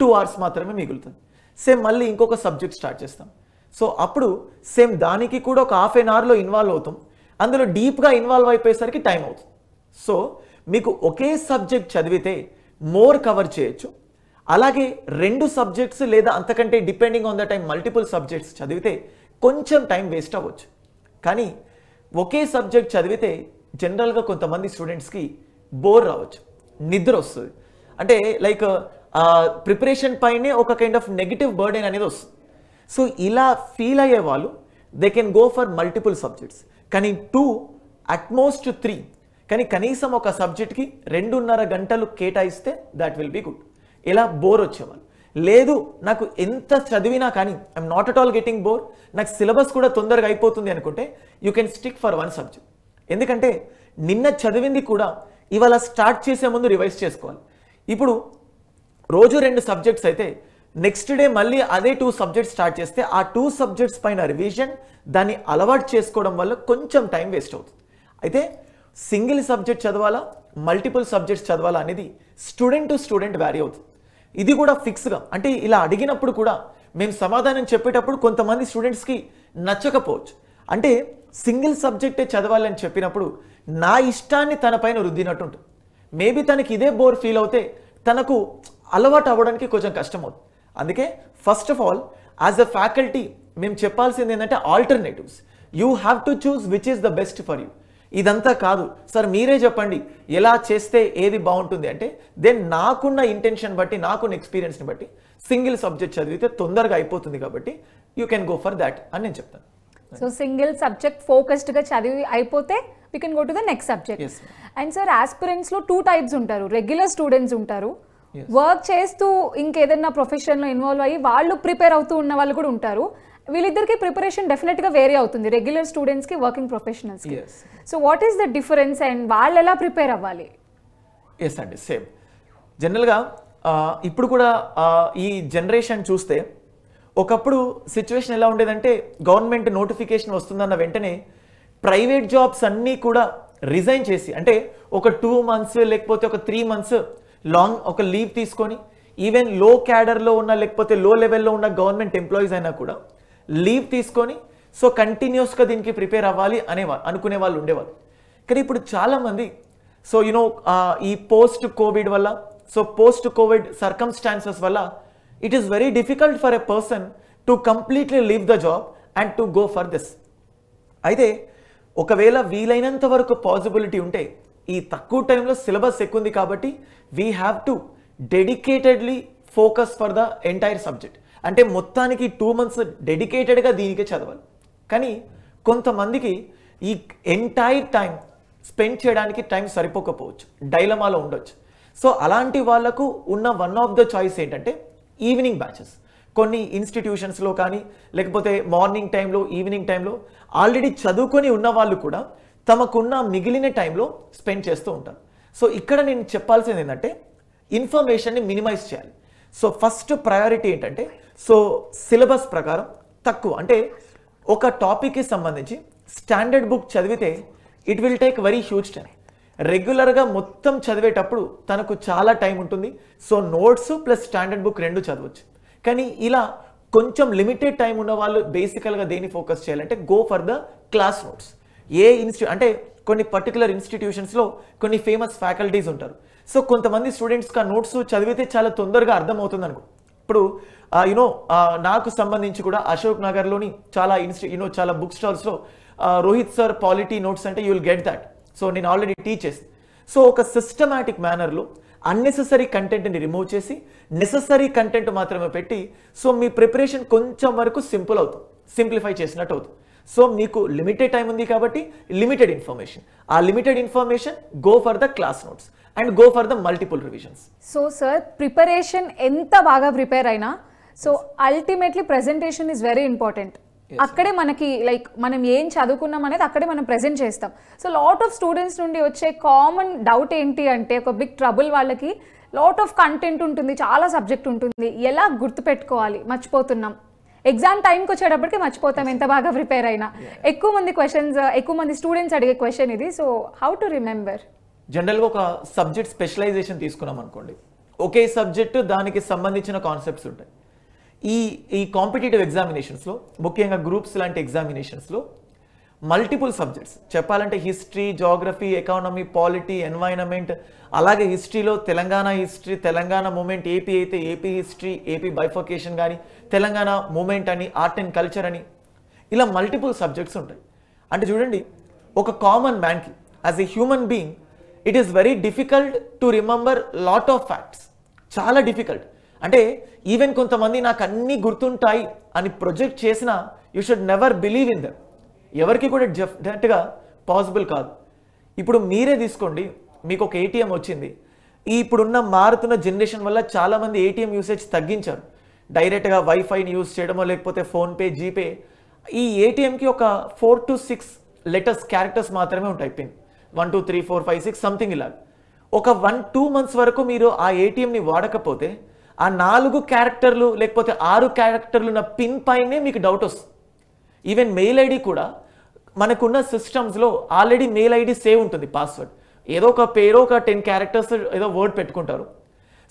B: టూ అవర్స్ మాత్రమే మిగులుతుంది సేమ్ మళ్ళీ ఇంకొక సబ్జెక్ట్ స్టార్ట్ చేస్తాం సో అప్పుడు సేమ్ దానికి కూడా ఒక హాఫ్ ఎన్ అవర్లో ఇన్వాల్వ్ అవుతాం అందులో డీప్గా ఇన్వాల్వ్ అయిపోయేసరికి టైం అవుతుంది సో మీకు ఒకే సబ్జెక్ట్ చదివితే మోర్ కవర్ చేయొచ్చు అలాగే రెండు సబ్జెక్ట్స్ లేదా అంతకంటే depending on the time multiple subjects చదివితే కొంచెం టైం వేస్ట్ అవ్వచ్చు కానీ ఒకే సబ్జెక్ట్ చదివితే జనరల్గా కొంతమంది స్టూడెంట్స్కి బోర్ రావచ్చు నిద్ర వస్తుంది అంటే లైక్ ప్రిపరేషన్ పైనే ఒక కైండ్ ఆఫ్ నెగిటివ్ బర్డెన్ అనేది వస్తుంది సో ఇలా ఫీల్ అయ్యే వాళ్ళు they can go for multiple subjects కానీ టూ అట్మోస్ట్ త్రీ కానీ కనీసం ఒక సబ్జెక్ట్కి రెండున్నర గంటలు కేటాయిస్తే దాట్ విల్ బీ గుడ్ ఇలా బోర్ వచ్చేవాళ్ళు లేదు నాకు ఎంత చదివినా కానీ I'm not at all getting bore నాకు సిలబస్ కూడా తొందరగా అయిపోతుంది అనుకుంటే you can stick for one subject ఎందుకంటే నిన్న చదివింది కూడా ఇవాళ స్టార్ట్ చేసే ముందు రివైజ్ చేసుకోవాలి ఇప్పుడు రోజు రెండు సబ్జెక్ట్స్ అయితే నెక్స్ట్ డే మళ్ళీ అదే టూ సబ్జెక్ట్స్ స్టార్ట్ చేస్తే ఆ టూ సబ్జెక్ట్స్ పైన రివిజన్ దాన్ని అలవాటు చేసుకోవడం వల్ల కొంచెం టైం వేస్ట్ అవుతుంది అయితే సింగిల్ సబ్జెక్ట్ చదవాలా మల్టిపుల్ సబ్జెక్ట్స్ చదవాలా అనేది స్టూడెంట్ టు స్టూడెంట్ వ్యారీ అవుతుంది ఇది కూడా ఫిక్స్గా అంటే ఇలా అడిగినప్పుడు కూడా మేము సమాధానం చెప్పేటప్పుడు కొంతమంది స్టూడెంట్స్కి నచ్చకపోవచ్చు అంటే సింగిల్ సబ్జెక్టే చదవాలని చెప్పినప్పుడు నా ఇష్టాన్ని తన పైన రుద్దినట్టు ఉంటుంది మేబీ తనకి ఇదే బోర్ ఫీల్ అవుతే తనకు అలవాటు అవ్వడానికి కొంచెం కష్టం అవుతుంది అందుకే first of all as a faculty మేము చెప్పాల్సింది ఏంటంటే alternatives you have to choose which is the best for you ఇదంతా కాదు సార్ మీరే చెప్పండి ఎలా చేస్తే ఏది బాగుంటుంది అంటే దెన్ నాకున్న ఇంటెన్షన్ బట్టి నాకున్న ఎక్స్పీరియన్స్ని బట్టి సింగిల్ సబ్జెక్ట్ చదివితే తొందరగా అయిపోతుంది కాబట్టి you can go for that అని నేను చెప్తాను
A: సో సింగిల్ సబ్జెక్ట్ ఫోకస్డ్గా చదివి అయిపోతే we can go to the next subject and sir ఆస్పిరెంట్స్లో టూ టైప్స్ ఉంటారు రెగ్యులర్ స్టూడెంట్స్ ఉంటారు వర్క్ చేస్తూ ఇంకేదైనా ప్రొఫెషన్లో ఇన్వాల్వ్ అయ్యి వాళ్ళు ప్రిపేర్ అవుతూ ఉన్న వాళ్ళు కూడా ఉంటారు వీళ్ళిద్దరికి ప్రిపరేషన్ డెఫినెట్గా వేరే అవుతుంది రెగ్యులర్ స్టూడెంట్స్కి working professionals so what is the difference and వాళ్ళు ఎలా ప్రిపేర్ అవ్వాలి
B: ఎస్ అండి సేమ్ జనరల్గా ఇప్పుడు కూడా ఈ జనరేషన్ చూస్తే ఒకప్పుడు సిచ్యువేషన్ ఎలా ఉండేదంటే గవర్నమెంట్ నోటిఫికేషన్ వస్తుందన్న వెంటనే ప్రైవేట్ జాబ్స్ అన్నీ కూడా రిజైన్ చేసి అంటే ఒక టూ మంత్స్ లేకపోతే ఒక త్రీ మంత్స్ లాంగ్ ఒక లీవ్ తీసుకొని ఈవెన్ లో క్యాడర్లో ఉన్న లేకపోతే లో లెవెల్లో ఉన్న గవర్నమెంట్ ఎంప్లాయీస్ అయినా కూడా లీవ్ తీసుకొని సో కంటిన్యూస్గా దీనికి ప్రిపేర్ అవ్వాలి అనే అనుకునే వాళ్ళు ఉండేవాళ్ళు కానీ ఇప్పుడు చాలామంది సో యునో ఈ పోస్ట్ కోవిడ్ వల్ల సో పోస్ట్ కోవిడ్ సర్కమ్స్టాన్సెస్ వల్ల it is very difficult for a person to completely leave the job and to go for this అయితే ఒకవేళ వీలైనంత వరకు పాసిబిలిటీ ఉంటే ఈ తక్కువ టైంలో సిలబస్ ఎక్కువ ఉంది కాబట్టి we have to dedicatedly focus for the entire subject అంటే మొత్తానికి టూ మంత్స్ డెడికేటెడ్గా దీనికే చదవాలి కానీ కొంతమందికి ఈ ఎంటైర్ టైం స్పెండ్ చేయడానికి టైం సరిపోకపోవచ్చు డైలమాలో ఉండొచ్చు సో అలాంటి వాళ్లకు ఉన్న వన్ ఆఫ్ ద చాయిస్ ఏంటంటే ఈవినింగ్ బ్యాచెస్ కొన్ని ఇన్స్టిట్యూషన్స్లో కానీ లేకపోతే మార్నింగ్ టైంలో ఈవినింగ్ టైంలో ఆల్రెడీ చదువుకొని ఉన్న వాళ్ళు కూడా తమకున్న మిగిలిన టైంలో స్పెండ్ చేస్తూ ఉంటారు సో ఇక్కడ నేను చెప్పాల్సింది ఏంటంటే ఇన్ఫర్మేషన్ని మినిమైజ్ చేయాలి సో ఫస్ట్ ప్రయారిటీ ఏంటంటే సో సిలబస్ ప్రకారం తక్కువ అంటే ఒక టాపిక్కి సంబంధించి స్టాండర్డ్ బుక్ చదివితే it will take very huge time రెగ్యులర్గా మొత్తం చదివేటప్పుడు తనకు చాలా టైం ఉంటుంది so notes plus standard book రెండు చదవచ్చు కానీ ఇలా కొంచెం లిమిటెడ్ టైం ఉన్న వాళ్ళు బేసికల్గా దేని ఫోకస్ చేయాలంటే go for the class notes ఏ ఇన్స్టిట్యూ అంటే కొన్ని పర్టికులర్ ఇన్స్టిట్యూషన్స్లో కొన్ని ఫేమస్ ఫ్యాకల్టీస్ ఉంటారు సో కొంతమంది స్టూడెంట్స్కి ఆ నోట్స్ చదివితే చాలా తొందరగా అర్థమవుతుంది అనుకో ఇప్పుడు యూనో నాకు సంబంధించి కూడా అశోక్ నగర్లోని చాలా ఇన్స్టి యూనో చాలా బుక్ స్టాల్స్లో రోహిత్ సార్ పాలిటీ నోట్స్ అంటే you will get that so నేను ఆల్రెడీ టీచర్స్ సో ఒక సిస్టమాటిక్ మేనర్లో అన్నెసెసరీ కంటెంట్ని రిమూవ్ చేసి నెససరీ కంటెంట్ మాత్రమే పెట్టి సో మీ ప్రిపరేషన్ కొంచెం వరకు సింపుల్ అవుతుంది సింప్లిఫై చేసినట్టు అవుతుంది సో మీకు లిమిటెడ్ టైం ఉంది కాబట్టి లిమిటెడ్ ఇన్ఫర్మేషన్ ఆ limited information go for the class notes and go for the multiple revisions
A: so sir preparation ఎంత బాగా ప్రిపేర్ అయినా so ultimately presentation is very important అక్కడే మనకి లైక్ మనం ఏం చదువుకున్నాం అనేది అక్కడే మనం ప్రెజెంట్ చేస్తాం సో లాట్ ఆఫ్ స్టూడెంట్స్ నుండి వచ్చే కామన్ డౌట్ ఏంటి అంటే ఒక బిగ్ ట్రబుల్ వాళ్ళకి లాట్ ఆఫ్ కంటెంట్ ఉంటుంది చాలా సబ్జెక్ట్ ఉంటుంది ఎలా గుర్తుపెట్టుకోవాలి మర్చిపోతున్నాం ఎగ్జామ్ టైంకి వచ్చేటప్పటికి మర్చిపోతాం ఎంత బాగా ప్రిపేర్ అయినా ఎక్కువ మంది క్వశ్చన్స్ uh, ఎక్కువ మంది స్టూడెంట్స్ అడిగే క్వశ్చన్ ఇది సో హౌ టు రిమెంబర్
B: జనరల్గా ఒక సబ్జెక్ట్ స్పెషలైజేషన్ తీసుకున్నాం అనుకోండి ఒకే సబ్జెక్టు దానికి సంబంధించిన కాన్సెప్ట్స్ ఉంటాయి ఈ ఈ కాంపిటేటివ్ ఎగ్జామినేషన్స్లో ముఖ్యంగా గ్రూప్స్ లాంటి ఎగ్జామినేషన్స్లో మల్టిపుల్ సబ్జెక్ట్స్ చెప్పాలంటే history geography economy polity environment అలాగే హిస్టరీలో Telangana history Telangana movement AP అయితే ఏపీ హిస్టరీ ఏపీ బైఫర్కేషన్ కానీ తెలంగాణ మూమెంట్ అని ఆర్ట్ అండ్ కల్చర్ అని ఇలా మల్టిపుల్ సబ్జెక్ట్స్ ఉంటాయి అంటే చూడండి ఒక కామన్ మ్యాన్కి as a human being it is very difficult to remember lot of facts చాలా డిఫికల్ట్ అంటే ఈవెన్ కొంతమంది నాకు అన్నీ గుర్తుంటాయి అని ప్రొజెక్ట్ చేసినా you should never believe in them ఎవరికి కూడా డెఫినెట్గా పాసిబుల్ కాదు ఇప్పుడు మీరే తీసుకోండి మీకు ఒక ఏటీఎం వచ్చింది ఈ ఇప్పుడున్న మారుతున్న జనరేషన్ వల్ల చాలామంది ఏటీఎం యూసేజ్ తగ్గించారు డైరెక్ట్గా వైఫైని యూజ్ చేయడమో లేకపోతే ఫోన్పే జీపే ఈ ఏటీఎంకి ఒక four to six letters characters మాత్రమే ఉంటాయి pin one two three four five six something ఇలా ఒక వన్ టూ మంత్స్ వరకు మీరు ఆ ఏటీఎంని వాడకపోతే ఆ నాలుగు క్యారెక్టర్లు లేకపోతే ఆరు క్యారెక్టర్లు ఉన్న పిన్ పైనే మీకు డౌట్ వస్తుంది ఈవెన్ మెయిల్ ఐడి కూడా మనకున్న సిస్టమ్స్లో ఆల్రెడీ మెయిల్ ఐడి సేవ్ ఉంటుంది పాస్వర్డ్ ఏదో ఒక పేరు ఒక టెన్ క్యారెక్టర్స్ ఏదో వర్డ్ పెట్టుకుంటారు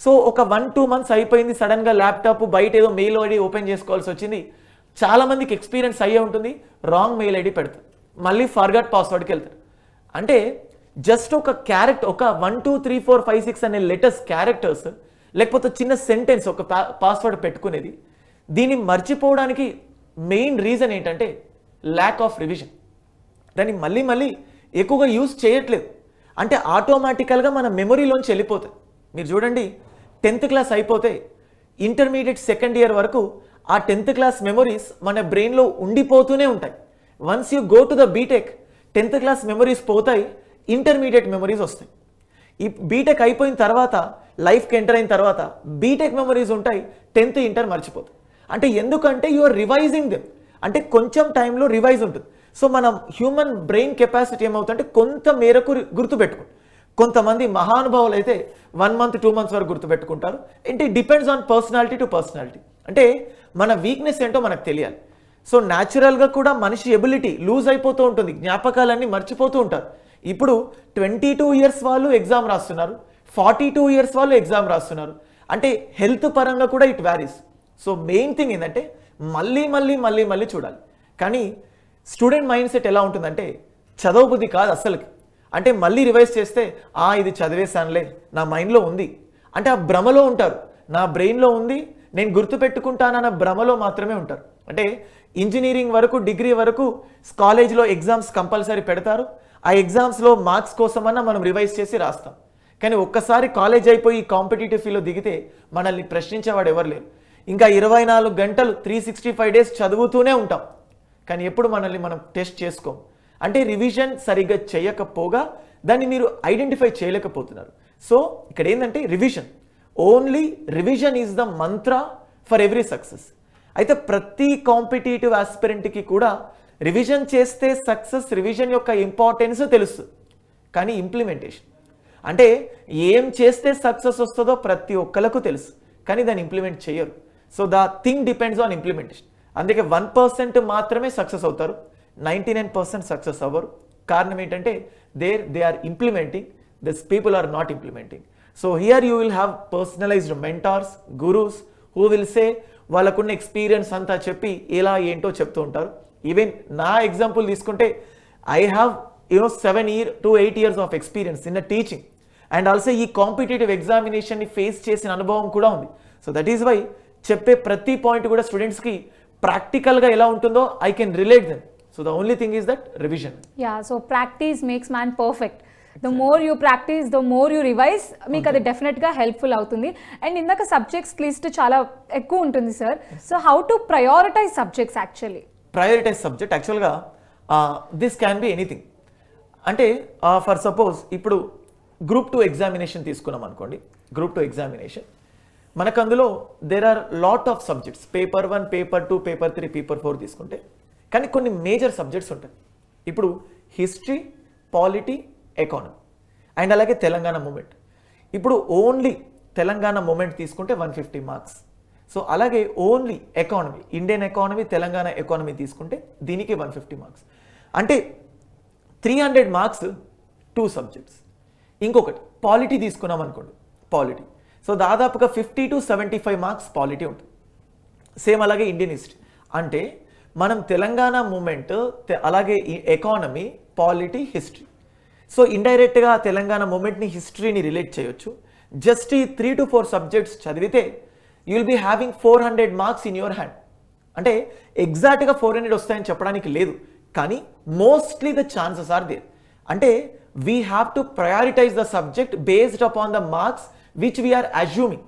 B: సో ఒక వన్ టూ మంత్స్ అయిపోయింది సడన్గా ల్యాప్టాప్ బయట ఏదో మెయిల్ ఐడి ఓపెన్ చేసుకోవాల్సి వచ్చింది చాలామందికి ఎక్స్పీరియన్స్ అయ్యే ఉంటుంది రాంగ్ మెయిల్ ఐడి పెడతారు మళ్ళీ ఫర్గట్ పాస్వర్డ్కి వెళ్తారు అంటే జస్ట్ ఒక క్యారెక్టర్ ఒక one two three four five six అనే లెటర్స్ క్యారెక్టర్స్ లేకపోతే చిన్న సెంటెన్స్ ఒక పాస్వర్డ్ పెట్టుకునేది దీన్ని మర్చిపోవడానికి మెయిన్ రీజన్ ఏంటంటే ల్యాక్ ఆఫ్ రివిజన్ దాన్ని మళ్ళీ మళ్ళీ ఎక్కువగా యూజ్ చేయట్లేదు అంటే ఆటోమేటికల్గా మన మెమొరీలోంచి వెళ్ళిపోతుంది మీరు చూడండి టెన్త్ క్లాస్ అయిపోతే ఇంటర్మీడియట్ సెకండ్ ఇయర్ వరకు ఆ టెన్త్ క్లాస్ మెమొరీస్ మన బ్రెయిన్లో ఉండిపోతూనే ఉంటాయి once you go to the B Tech tenth class memories పోతాయి ఇంటర్మీడియట్ మెమొరీస్ వస్తాయి ఈ బీటెక్ అయిపోయిన తర్వాత లైఫ్కి ఎంటర్ అయిన తర్వాత బీటెక్ మెమొరీస్ ఉంటాయి టెన్త్ ఇంటర్ మర్చిపోతాయి అంటే ఎందుకంటే యు ఆర్ రివైజింగ్ దెమ్ అంటే కొంచెం టైంలో రివైజ్ ఉంటుంది సో మనం హ్యూమన్ బ్రెయిన్ కెపాసిటీ ఏమవుతుందంటే కొంత మేరకు గుర్తుపెట్టుకుంటుంది కొంతమంది మహానుభావులు అయితే వన్ మంత్ టూ మంత్స్ వరకు గుర్తుపెట్టుకుంటారు అంటే depends on personality to personality అంటే మన వీక్నెస్ ఏంటో మనకు తెలియాలి సో న్యాచురల్గా కూడా మనిషి ఎబిలిటీ లూజ్ అయిపోతూ ఉంటుంది జ్ఞాపకాలన్నీ మర్చిపోతూ ఉంటారు ఇప్పుడు ట్వంటీ టూ ఇయర్స్ వాళ్ళు ఎగ్జామ్ రాస్తున్నారు ఫార్టీ టూ ఇయర్స్ వాళ్ళు ఎగ్జామ్ రాస్తున్నారు అంటే హెల్త్ పరంగా కూడా it varies so main thing ఏంటంటే మళ్ళీ మళ్ళీ మళ్ళీ మళ్ళీ చూడాలి కానీ స్టూడెంట్ మైండ్ సెట్ ఎలా ఉంటుందంటే చదవబుద్ధి కాదు అసలుకి అంటే మళ్ళీ రివైజ్ చేస్తే ఆ ఇది చదివేశానులే నా మైండ్లో ఉంది అంటే ఆ భ్రమలో ఉంటారు నా బ్రెయిన్లో ఉంది నేను గుర్తుపెట్టుకుంటానన్న భ్రమలో మాత్రమే ఉంటారు అంటే ఇంజనీరింగ్ వరకు డిగ్రీ వరకు కాలేజ్లో ఎగ్జామ్స్ కంపల్సరీ పెడతారు ఆ ఎగ్జామ్స్లో మార్క్స్ కోసమన్నా మనం రివైజ్ చేసి రాస్తాం కానీ ఒక్కసారి కాలేజ్ అయిపోయి కాంపిటేటివ్ ఫీల్డ్లో దిగితే మనల్ని ప్రశ్నించేవాడు ఎవరు లేరు ఇంకా ఇరవై నాలుగు గంటలు త్రీ సిక్స్టీ ఫైవ్ డేస్ చదువుతూనే ఉంటాం కానీ ఎప్పుడు మనల్ని మనం టెస్ట్ చేసుకోం అంటే రివిజన్ సరిగ్గా చేయకపోగా దాన్ని మీరు ఐడెంటిఫై చేయలేకపోతున్నారు సో ఇక్కడ ఏంటంటే revision only revision is the mantra for every success అయితే ప్రతి కాంపిటేటివ్ ఆస్పిరెంట్కి కూడా రివిజన్ చేస్తే సక్సెస్ రివిజన్ యొక్క ఇంపార్టెన్స్ తెలుసు కానీ ఇంప్లిమెంటేషన్ అంటే ఏం చేస్తే సక్సెస్ వస్తుందో ప్రతి ఒక్కళ్ళకు తెలుసు కానీ దాన్ని ఇంప్లిమెంట్ చేయరు so the thing depends on implementation అందుకే వన్ పర్సెంట్ మాత్రమే సక్సెస్ అవుతారు నైంటీ నైన్ పర్సెంట్ సక్సెస్ అవ్వరు కారణం ఏంటంటే there they are implementing this people are not implementing so here you will have personalised mentors gurus who will say వాళ్ళకున్న experience అంతా చెప్పి ఎలా ఏంటో చెప్తూ ఉంటారు ఈవెన్ నా ఎగ్జాంపుల్ తీసుకుంటే I have you know seven year to eight years of experience in teaching and also ఈ కాంపిటేటివ్ ఎగ్జామినేషన్ని ఫేస్ చేసిన అనుభవం కూడా ఉంది సో దట్ ఈస్ వై చెప్పే ప్రతి పాయింట్ కూడా స్టూడెంట్స్కి ప్రాక్టికల్గా ఎలా ఉంటుందో I can relate then so the only thing is that revision
A: yeah so practice makes man perfect the more you practice the more you revise మీకు అది డెఫినెట్గా హెల్ప్ఫుల్ అవుతుంది అండ్ ఇందాక సబ్జెక్ట్స్ లిస్ట్ చాలా ఎక్కువ ఉంటుంది sir so how to prioritise subjects actually
B: prioritise subject యాక్చువల్గా this can be anything అంటే ఫర్ సపోజ్ ఇప్పుడు గ్రూప్ టూ ఎగ్జామినేషన్ తీసుకున్నాం అనుకోండి గ్రూప్ టూ ఎగ్జామినేషన్ మనకు అందులో there are lot of subjects paper one paper two paper three paper four తీసుకుంటే కానీ కొన్ని మేజర్ సబ్జెక్ట్స్ ఉంటాయి ఇప్పుడు హిస్టరీ పాలిటీ ఎకానమీ అండ్ అలాగే తెలంగాణ మూమెంట్ ఇప్పుడు ఓన్లీ తెలంగాణ మూమెంట్ తీసుకుంటే వన్ ఫిఫ్టీ మార్క్స్ సో అలాగే only economy Indian economy Telangana economy తీసుకుంటే దీనికి వన్ ఫిఫ్టీ మార్క్స్ అంటే three hundred marks two subjects ఇంకొకటి పాలిటీ తీసుకున్నాం అనుకోండి పాలిటీ సో దాదాపుగా fifty to seventy five marks polity ఉంటుంది సేమ్ అలాగే ఇండియన్ హిస్టరీ అంటే మనం తెలంగాణ మూమెంట్ అలాగే ఎకానమీ పాలిటీ హిస్టరీ సో ఇండైరెక్ట్గా తెలంగాణ మూమెంట్ని హిస్టరీని రిలేట్ చేయొచ్చు జస్ట్ ఈ త్రీ టు ఫోర్ సబ్జెక్ట్స్ చదివితే you will be having four hundred marks in your hand అంటే ఎగ్జాక్ట్గా ఫోర్ హండ్రెడ్ వస్తాయని చెప్పడానికి లేదు కానీ mostly the chances are there అంటే we have to prioritise the subject based upon the marks which we are assuming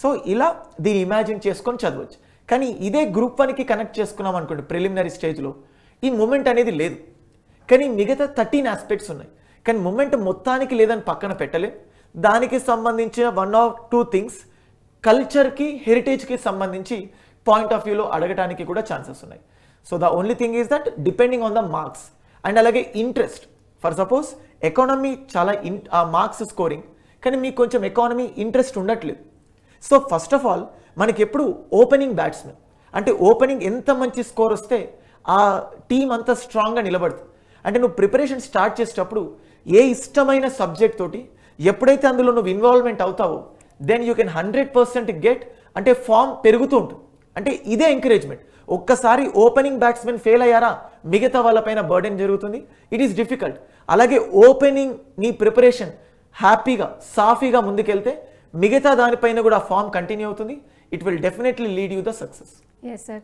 B: so ఇలా దీన్ని imagine చేసుకొని చదవచ్చు కానీ ఇదే గ్రూప్ వన్కి కనెక్ట్ చేసుకున్నాం అనుకోండి ప్రిలిమినరీ స్టేజ్లో ఈ మూమెంట్ అనేది లేదు కానీ మిగతా థర్టీన్ ఆస్పెక్ట్స్ ఉన్నాయి కానీ మూమెంట్ మొత్తానికి లేదని పక్కన పెట్టలేం దానికి సంబంధించిన వన్ ఆఫ్ టూ థింగ్స్ కల్చర్కి హెరిటేజ్కి సంబంధించి పాయింట్ ఆఫ్ వ్యూలో అడగటానికి కూడా ఛాన్సెస్ ఉన్నాయి so the only thing is that depending on the marks and అలాగే ఇంట్రెస్ట్ ఫర్ సపోజ్ ఎకానమీ చాలా ఇన్ మార్క్స్ స్కోరింగ్ కానీ మీకు కొంచెం ఎకానమీ ఇంట్రెస్ట్ ఉండట్లేదు సో ఫస్ట్ ఆఫ్ ఆల్ మనకి ఎప్పుడు ఓపెనింగ్ బ్యాట్స్మెన్ అంటే ఓపెనింగ్ ఎంత మంచి స్కోర్ వస్తే ఆ టీం అంత స్ట్రాంగ్గా నిలబడుతుంది అంటే నువ్వు ప్రిపరేషన్ స్టార్ట్ చేసేటప్పుడు ఏ ఇష్టమైన సబ్జెక్ట్ తోటి ఎప్పుడైతే అందులో నువ్వు ఇన్వాల్వ్మెంట్ అవుతావో then you can hundred percent get అంటే ఫామ్ పెరుగుతూ ఉంటుంది అంటే ఇదే ఎంకరేజ్మెంట్ ఒక్కసారి ఓపెనింగ్ బ్యాట్స్మెన్ ఫెయిల్ అయ్యారా మిగతా వాళ్ళపైన బర్డెన్ జరుగుతుంది ఇట్ ఈస్ డిఫికల్ట్ అలాగే ఓపెనింగ్ నీ ప్రిపరేషన్ హ్యాపీగా సాఫీగా ముందుకెళ్తే మిగతా దానిపైన కూడా ఫామ్ కంటిన్యూ అవుతుంది it will definitely lead you the success
A: yes sir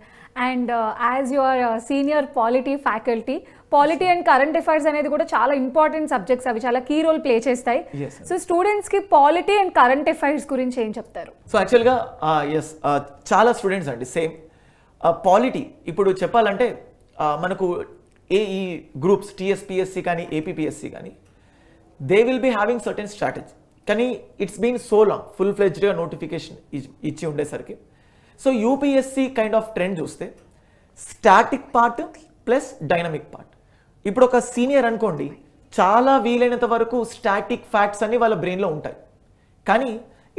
A: and as your senior polity faculty polity and current affairs అనేది కూడా చాలా ఇంపార్టెంట్ సబ్జెక్ట్స్ అవి చాలా కీ రోల్ ప్లే చేస్తాయి సో స్టూడెంట్స్కి పాలిటీ అండ్ కరెంట్ అఫైర్స్ గురించి ఏం చెప్తారు
B: సో యాక్చువల్గా ఎస్ చాలా స్టూడెంట్స్ అండి సేమ్ పాలిటీ uh, ఇప్పుడు చెప్పాలంటే uh, మనకు ఏ ఈ గ్రూప్స్ టీఎస్పిఎస్సి కానీ ఏపీఎస్సి కానీ they will be having certain strategy కానీ it's been so long full ఫ్లెజ్డ్గా నోటిఫికేషన్ ఇచ్చి ఉండేసరికి so UPSC kind of trend చూస్తే static part plus dynamic part ఇప్పుడు ఒక సీనియర్ అనుకోండి చాలా వీలైనంత వరకు స్టాటిక్ ఫ్యాక్ట్స్ అన్ని వాళ్ళ బ్రెయిన్లో ఉంటాయి కానీ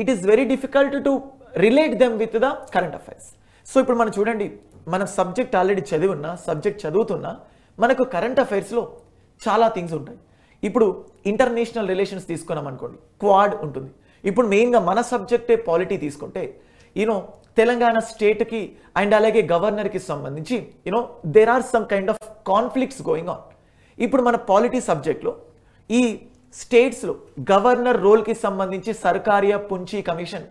B: it is very difficult to relate them with the current affairs so ఇప్పుడు మనం చూడండి మనం సబ్జెక్ట్ ఆల్రెడీ చదివి ఉన్నా సబ్జెక్ట్ చదువుతున్నా మనకు కరెంట్ అఫైర్స్లో చాలా థింగ్స్ ఉంటాయి ఇప్పుడు ఇంటర్నేషనల్ రిలేషన్స్ తీసుకున్నాం అనుకోండి క్వాడ్ ఉంటుంది ఇప్పుడు మెయిన్గా మన సబ్జెక్టే పాలిటీ తీసుకుంటే యూనో తెలంగాణ స్టేట్కి అండ్ అలాగే గవర్నర్కి సంబంధించి you know there are some kind of conflicts going on ఇప్పుడు మన పాలిటీ సబ్జెక్ట్లో ఈ స్టేట్స్లో గవర్నర్ రోల్కి సంబంధించి Sarkaria Punchhi commission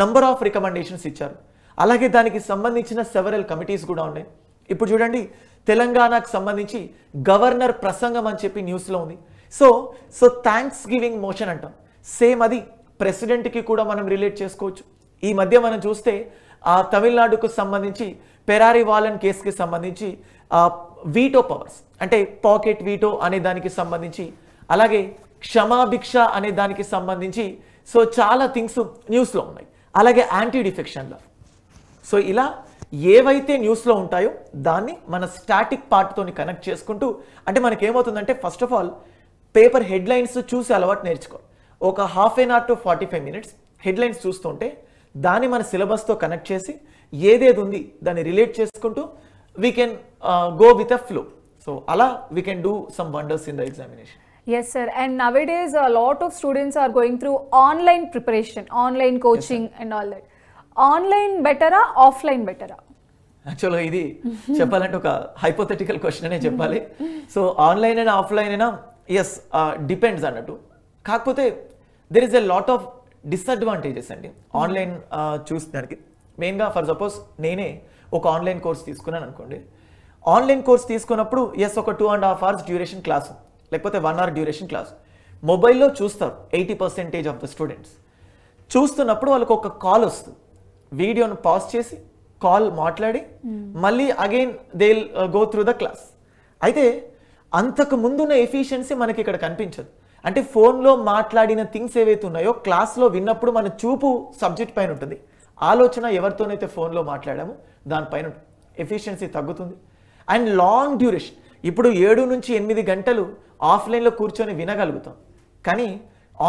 B: number of recommendations ఇచ్చారు అలాగే దానికి సంబంధించిన సెవరల్ కమిటీస్ కూడా ఉన్నాయి ఇప్పుడు చూడండి తెలంగాణకు సంబంధించి గవర్నర్ ప్రసంగం అని చెప్పి న్యూస్లో ఉంది so so thanksgiving motion అంటాం సేమ్ అది ప్రెసిడెంట్కి కూడా మనం రిలేట్ చేసుకోవచ్చు ఈ మధ్య మనం చూస్తే ఆ తమిళనాడుకు సంబంధించి పెరారి వాలన్ కేసుకి సంబంధించి వీటో పవర్స్ అంటే పాకెట్ వీటో అనే దానికి సంబంధించి అలాగే క్షమాభిక్ష అనే దానికి సంబంధించి సో చాలా థింగ్స్ న్యూస్లో ఉన్నాయి అలాగే యాంటీ డిఫెక్షన్లో సో ఇలా ఏవైతే న్యూస్లో ఉంటాయో దాన్ని మన స్టాటిక్ పార్ట్తో కనెక్ట్ చేసుకుంటూ అంటే మనకేమవుతుందంటే first of all paper headlines చూసి అలవాటు నేర్చుకో ఒక half an hour to forty five minutes headlines చూస్తుంటే దాన్ని మన సిలబస్తో కనెక్ట్ చేసి ఏదేది ఉంది దాన్ని రిలేట్ చేసుకుంటూ we can go with a flow so అలా we can do some wonders in the examination
A: Yes, sir. And nowadays, a lot of students are going through online preparation, online coaching, yes, and all that. Online బెటరా offline బెటరా
B: యాక్చువల్గా ఇది చెప్పాలంటే ఒక hypothetical question అనే చెప్పాలి so (laughs) online అయినా offline అయినా ఎస్ డిపెండ్స్ uh, అన్నట్టు కాకపోతే there is a lot of disadvantages అండి ఆన్లైన్ చూసినానికి మెయిన్గా ఫర్ సపోజ్ నేనే ఒక ఆన్లైన్ కోర్స్ తీసుకున్నాను అనుకోండి ఆన్లైన్ కోర్స్ తీసుకున్నప్పుడు ఎస్ ఒక two and half hours duration class లేకపోతే వన్ అవర్ డ్యూరేషన్ క్లాస్ మొబైల్లో చూస్తారు eighty percentage of the students చూస్తున్నప్పుడు వాళ్ళకు ఒక కాల్ వస్తుంది వీడియోను పాజ్ చేసి కాల్ మాట్లాడి hmm. మళ్ళీ again they go through the class అయితే అంతకు ముందున్న ఎఫిషియన్సీ మనకి ఇక్కడ కనిపించదు అంటే ఫోన్లో మాట్లాడిన థింగ్స్ ఏవైతే ఉన్నాయో క్లాస్లో విన్నప్పుడు మన చూపు సబ్జెక్ట్ పైన ఉంటుంది ఆలోచన ఎవరితోనైతే ఫోన్లో మాట్లాడామో దానిపైన ఎఫిషియన్సీ తగ్గుతుంది అండ్ లాంగ్ డ్యూరేషన్ ఇప్పుడు ఏడు నుంచి ఎనిమిది గంటలు ఆఫ్లైన్లో కూర్చొని వినగలుగుతాం కానీ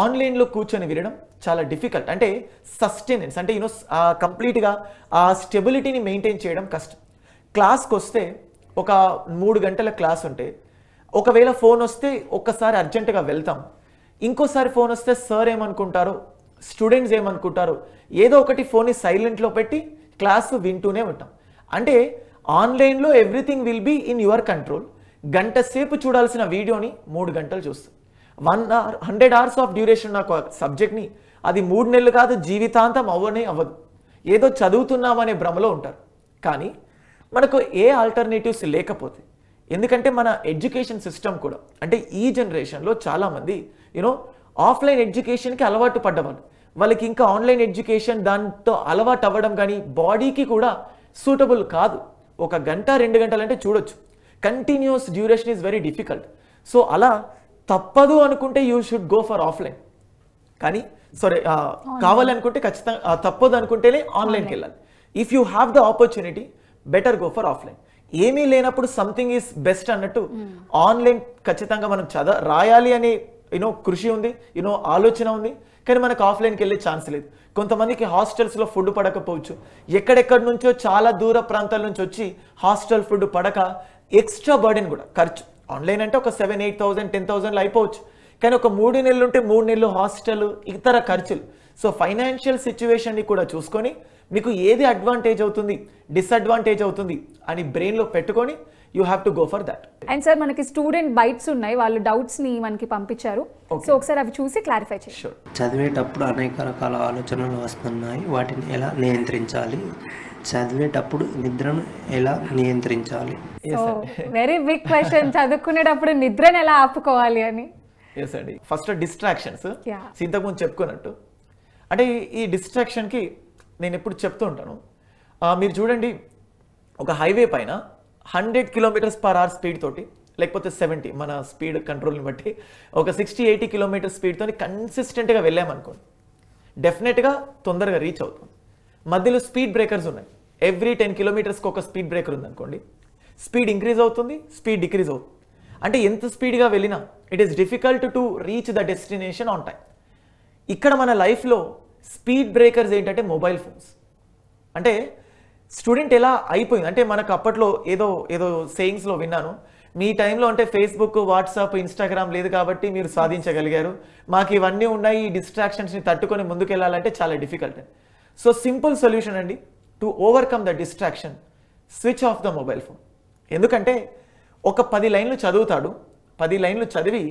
B: ఆన్లైన్లో కూర్చొని వినడం చాలా డిఫికల్ట్ అంటే సస్టెనెన్స్ అంటే యూనో కంప్లీట్గా ఆ స్టెబిలిటీని మెయింటైన్ చేయడం కష్టం క్లాస్కి వస్తే ఒక మూడు గంటల క్లాస్ ఉంటే ఒకవేళ ఫోన్ వస్తే ఒక్కసారి అర్జెంటుగా వెళ్తాం ఇంకోసారి ఫోన్ వస్తే సార్ ఏమనుకుంటారు స్టూడెంట్స్ ఏమనుకుంటారు ఏదో ఒకటి ఫోన్ని సైలెంట్లో పెట్టి క్లాస్ వింటూనే ఉంటాం అంటే ఆన్లైన్లో everything will be in your control గంట సేపు చూడాల్సిన వీడియోని మూడు గంటలు చూస్తాం one hour hundred hours of duration నాకు సబ్జెక్ట్ని అది మూడు నెలలు కాదు జీవితాంతం అవ్వనే అవ్వదు ఏదో చదువుతున్నామనే భ్రమలో ఉంటారు కానీ మనకు ఏ ఆల్టర్నేటివ్స్ లేకపోతే ఎందుకంటే మన ఎడ్యుకేషన్ సిస్టమ్ కూడా అంటే ఈ జనరేషన్లో చాలామంది యూనో ఆఫ్లైన్ ఎడ్యుకేషన్కి అలవాటు పడ్డవాళ్ళు వాళ్ళకి ఇంకా ఆన్లైన్ ఎడ్యుకేషన్ దాంతో అలవాటు అవ్వడం కానీ బాడీకి కూడా సూటబుల్ కాదు ఒక గంట రెండు గంటలంటే చూడొచ్చు continuous duration is very difficult so అలా తప్పదు అనుకుంటే you should go for offline కానీ సారీ కావాలనుకుంటే ఖచ్చితంగా తప్పదు అనుకుంటేనే ఆన్లైన్కి వెళ్ళాలి if you have the opportunity better go for offline ఏమీ లేనప్పుడు సంథింగ్ ఈజ్ బెస్ట్ అన్నట్టు ఆన్లైన్ ఖచ్చితంగా మనం చదవ రాయాలి అని యూనో కృషి ఉంది యూనో ఆలోచన ఉంది కానీ మనకు ఆఫ్లైన్కి వెళ్ళే ఛాన్స్ లేదు కొంతమందికి హాస్టల్స్లో ఫుడ్ పడకపోవచ్చు ఎక్కడెక్కడి నుంచో చాలా దూర ప్రాంతాల నుంచి వచ్చి హాస్టల్ ఫుడ్ పడక ఎక్స్ట్రా బర్డెన్ కూడా ఖర్చు ఆన్లైన్ అంటే ఒక సెవెన్ ఎయిట్ థౌసండ్ టెన్ థౌసండ్లో అయిపోవచ్చు కానీ ఒక మూడు నెలలు ఉంటే మూడు నెలలు హాస్టల్ ఇతర ఖర్చులు సో ఫైనాన్షియల్ సిచ్యువేషన్ని కూడా చూసుకొని మీకు ఏది అడ్వాంటేజ్ అవుతుంది డిసడ్వాంటేజ్ అవుతుంది అని బ్రెయిన్లో పెట్టుకొని you have to go for that
A: and sir మనకి స్టూడెంట్ బైట్స్ ఉన్నాయి వాళ్ళు డౌట్స్ ని మనకి పంపించారు సో ఒకసారి అవి చూసి క్లారిఫై చేయండి
B: చదివేటప్పుడు అనేక రకాల ఆలోచనలు వస్తున్నాయి వాటిని ఎలా నియంత్రించాలి చదివేటప్పుడు నిద్రను ఎలా నియంత్రించాలి
A: వెరీ బిగ్ క్వశ్చన్ చదువుకునేటప్పుడు నిద్రను ఎలా ఆపుకోవాలి అని
B: ఎస్ అండి ఫస్ట్ డిస్ట్రాక్షన్స్ ఇంతకుముందు చెప్పుకున్నట్టు అంటే ఈ డిస్ట్రాక్షన్కి నేను ఎప్పుడు చెప్తూ ఉంటాను మీరు చూడండి ఒక హైవే పైన hundred kilometres per hour speed తోటి లేకపోతే సెవెంటీ మన స్పీడ్ కంట్రోల్ని బట్టి ఒక సిక్స్టీ ఎయిటీ కిలోమీటర్ స్పీడ్తో కన్సిస్టెంట్గా వెళ్ళామనుకోండి డెఫినెట్గా తొందరగా రీచ్ అవుతాం మధ్యలో స్పీడ్ బ్రేకర్స్ ఉన్నాయి ఎవ్రీ టెన్ కిలోమీటర్స్కి ఒక స్పీడ్ బ్రేకర్ ఉందనుకోండి స్పీడ్ ఇంక్రీజ్ అవుతుంది స్పీడ్ డిక్రీజ్ అవుతుంది అంటే ఎంత స్పీడ్గా వెళ్ళినా it is difficult to reach the destination on time ఇక్కడ మన లైఫ్లో స్పీడ్ బ్రేకర్స్ ఏంటంటే మొబైల్ ఫోన్స్ అంటే స్టూడెంట్ ఎలా అయిపోయింది అంటే మనకు అప్పట్లో ఏదో ఏదో సేయింగ్స్లో విన్నాను మీ టైంలో అంటే ఫేస్బుక్ వాట్సాప్ ఇన్స్టాగ్రామ్ లేదు కాబట్టి మీరు సాధించగలిగారు మాకు ఇవన్నీ ఉన్నాయి ఈ డిస్ట్రాక్షన్స్ని తట్టుకొని ముందుకెళ్ళాలంటే చాలా డిఫికల్ట్ సో సింపుల్ సొల్యూషన్ అండి to overcome the distraction switch off the mobile phone ఎందుకంటే ఒక పది లైన్లు చదువుతాడు పది లైన్లు చదివి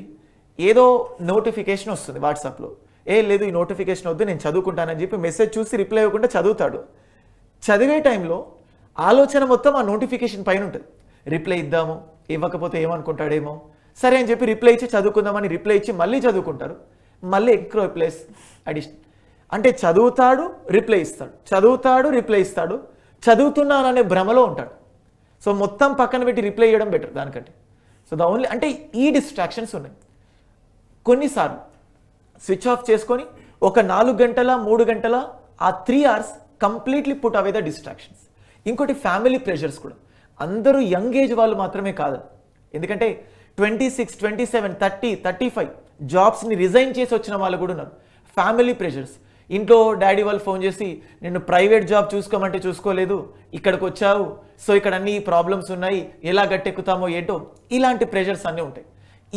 B: ఏదో నోటిఫికేషన్ వస్తుంది వాట్సాప్లో ఏం లేదు ఈ నోటిఫికేషన్ వద్దు నేను చదువుకుంటానని చెప్పి మెసేజ్ చూసి రిప్లై ఇవ్వకుండా చదువుతాడు చదివే టైంలో ఆలోచన మొత్తం ఆ నోటిఫికేషన్ పైన ఉంటుంది రిప్లై ఇద్దాము ఇవ్వకపోతే ఏమనుకుంటాడేమో సరే అని చెప్పి రిప్లై ఇచ్చి చదువుకుందామని రిప్లై ఇచ్చి మళ్ళీ చదువుకుంటారు మళ్ళీ ఎక్కువ రిప్లైస్ అడిషన్ అంటే చదువుతాడు రిప్లై ఇస్తాడు చదువుతాడు రిప్లై ఇస్తాడు చదువుతున్నాననే భ్రమలో ఉంటాడు సో మొత్తం పక్కన పెట్టి రిప్లై ఇవ్వడం బెటర్ దానికంటే సో ద ఓన్లీ అంటే ఈ డిస్ట్రాక్షన్స్ ఉన్నాయి కొన్నిసార్లు స్విచ్ ఆఫ్ చేసుకొని ఒక నాలుగు గంటల మూడు గంటల ఆ three hours completely put away the distractions ఇంకోటి ఫ్యామిలీ ప్రెషర్స్ కూడా అందరూ యంగ్ ఏజ్ వాళ్ళు మాత్రమే కాదు ఎందుకంటే twenty six twenty seven thirty thirty five జాబ్స్ని రిజైన్ చేసి వచ్చిన వాళ్ళు కూడా ఉన్నారు ఫ్యామిలీ ప్రెషర్స్ ఇంట్లో డాడీ వాళ్ళు ఫోన్ చేసి నేను ప్రైవేట్ జాబ్ చూసుకోమంటే చూసుకోలేదు ఇక్కడికి వచ్చావు సో ఇక్కడ అన్ని ప్రాబ్లమ్స్ ఉన్నాయి ఎలా గట్టెక్కుతామో ఏంటో ఇలాంటి ప్రెషర్స్ అన్నీ ఉంటాయి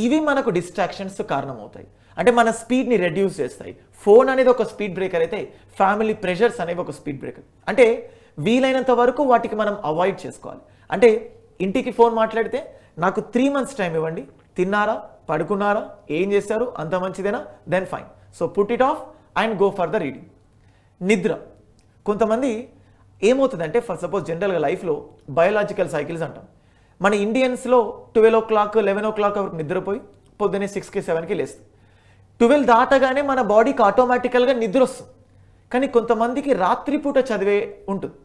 B: ఇవి మనకు డిస్ట్రాక్షన్స్ కారణమవుతాయి అంటే మన స్పీడ్ని రెడ్యూస్ చేస్తాయి ఫోన్ అనేది ఒక స్పీడ్ బ్రేకర్ అయితే ఫ్యామిలీ ప్రెషర్స్ అనేవి ఒక స్పీడ్ బ్రేకర్ అంటే వీలైనంత వరకు వాటికి మనం అవాయిడ్ చేసుకోవాలి అంటే ఇంటికి ఫోన్ మాట్లాడితే నాకు త్రీ మంత్స్ టైం ఇవ్వండి తిన్నారా పడుకున్నారా ఏం చేశారు అంత మంచిదేనా then fine so put it off and go for the reading నిద్ర కొంతమంది ఏమవుతుందంటే ఫర్ సపోజ్ జనరల్గా లైఫ్లో బయోలాజికల్ సైకిల్స్ అంటాం మన ఇండియన్స్లో twelve o'clock eleven o'clock వరకు నిద్రపోయి పొద్దున్నే సిక్స్కి సెవెన్కి లేస్తాం ట్వెల్వ్ దాటగానే మన బాడీకి ఆటోమేటికల్గా నిద్ర వస్తుంది కానీ కొంతమందికి రాత్రిపూట చదివే ఉంటుంది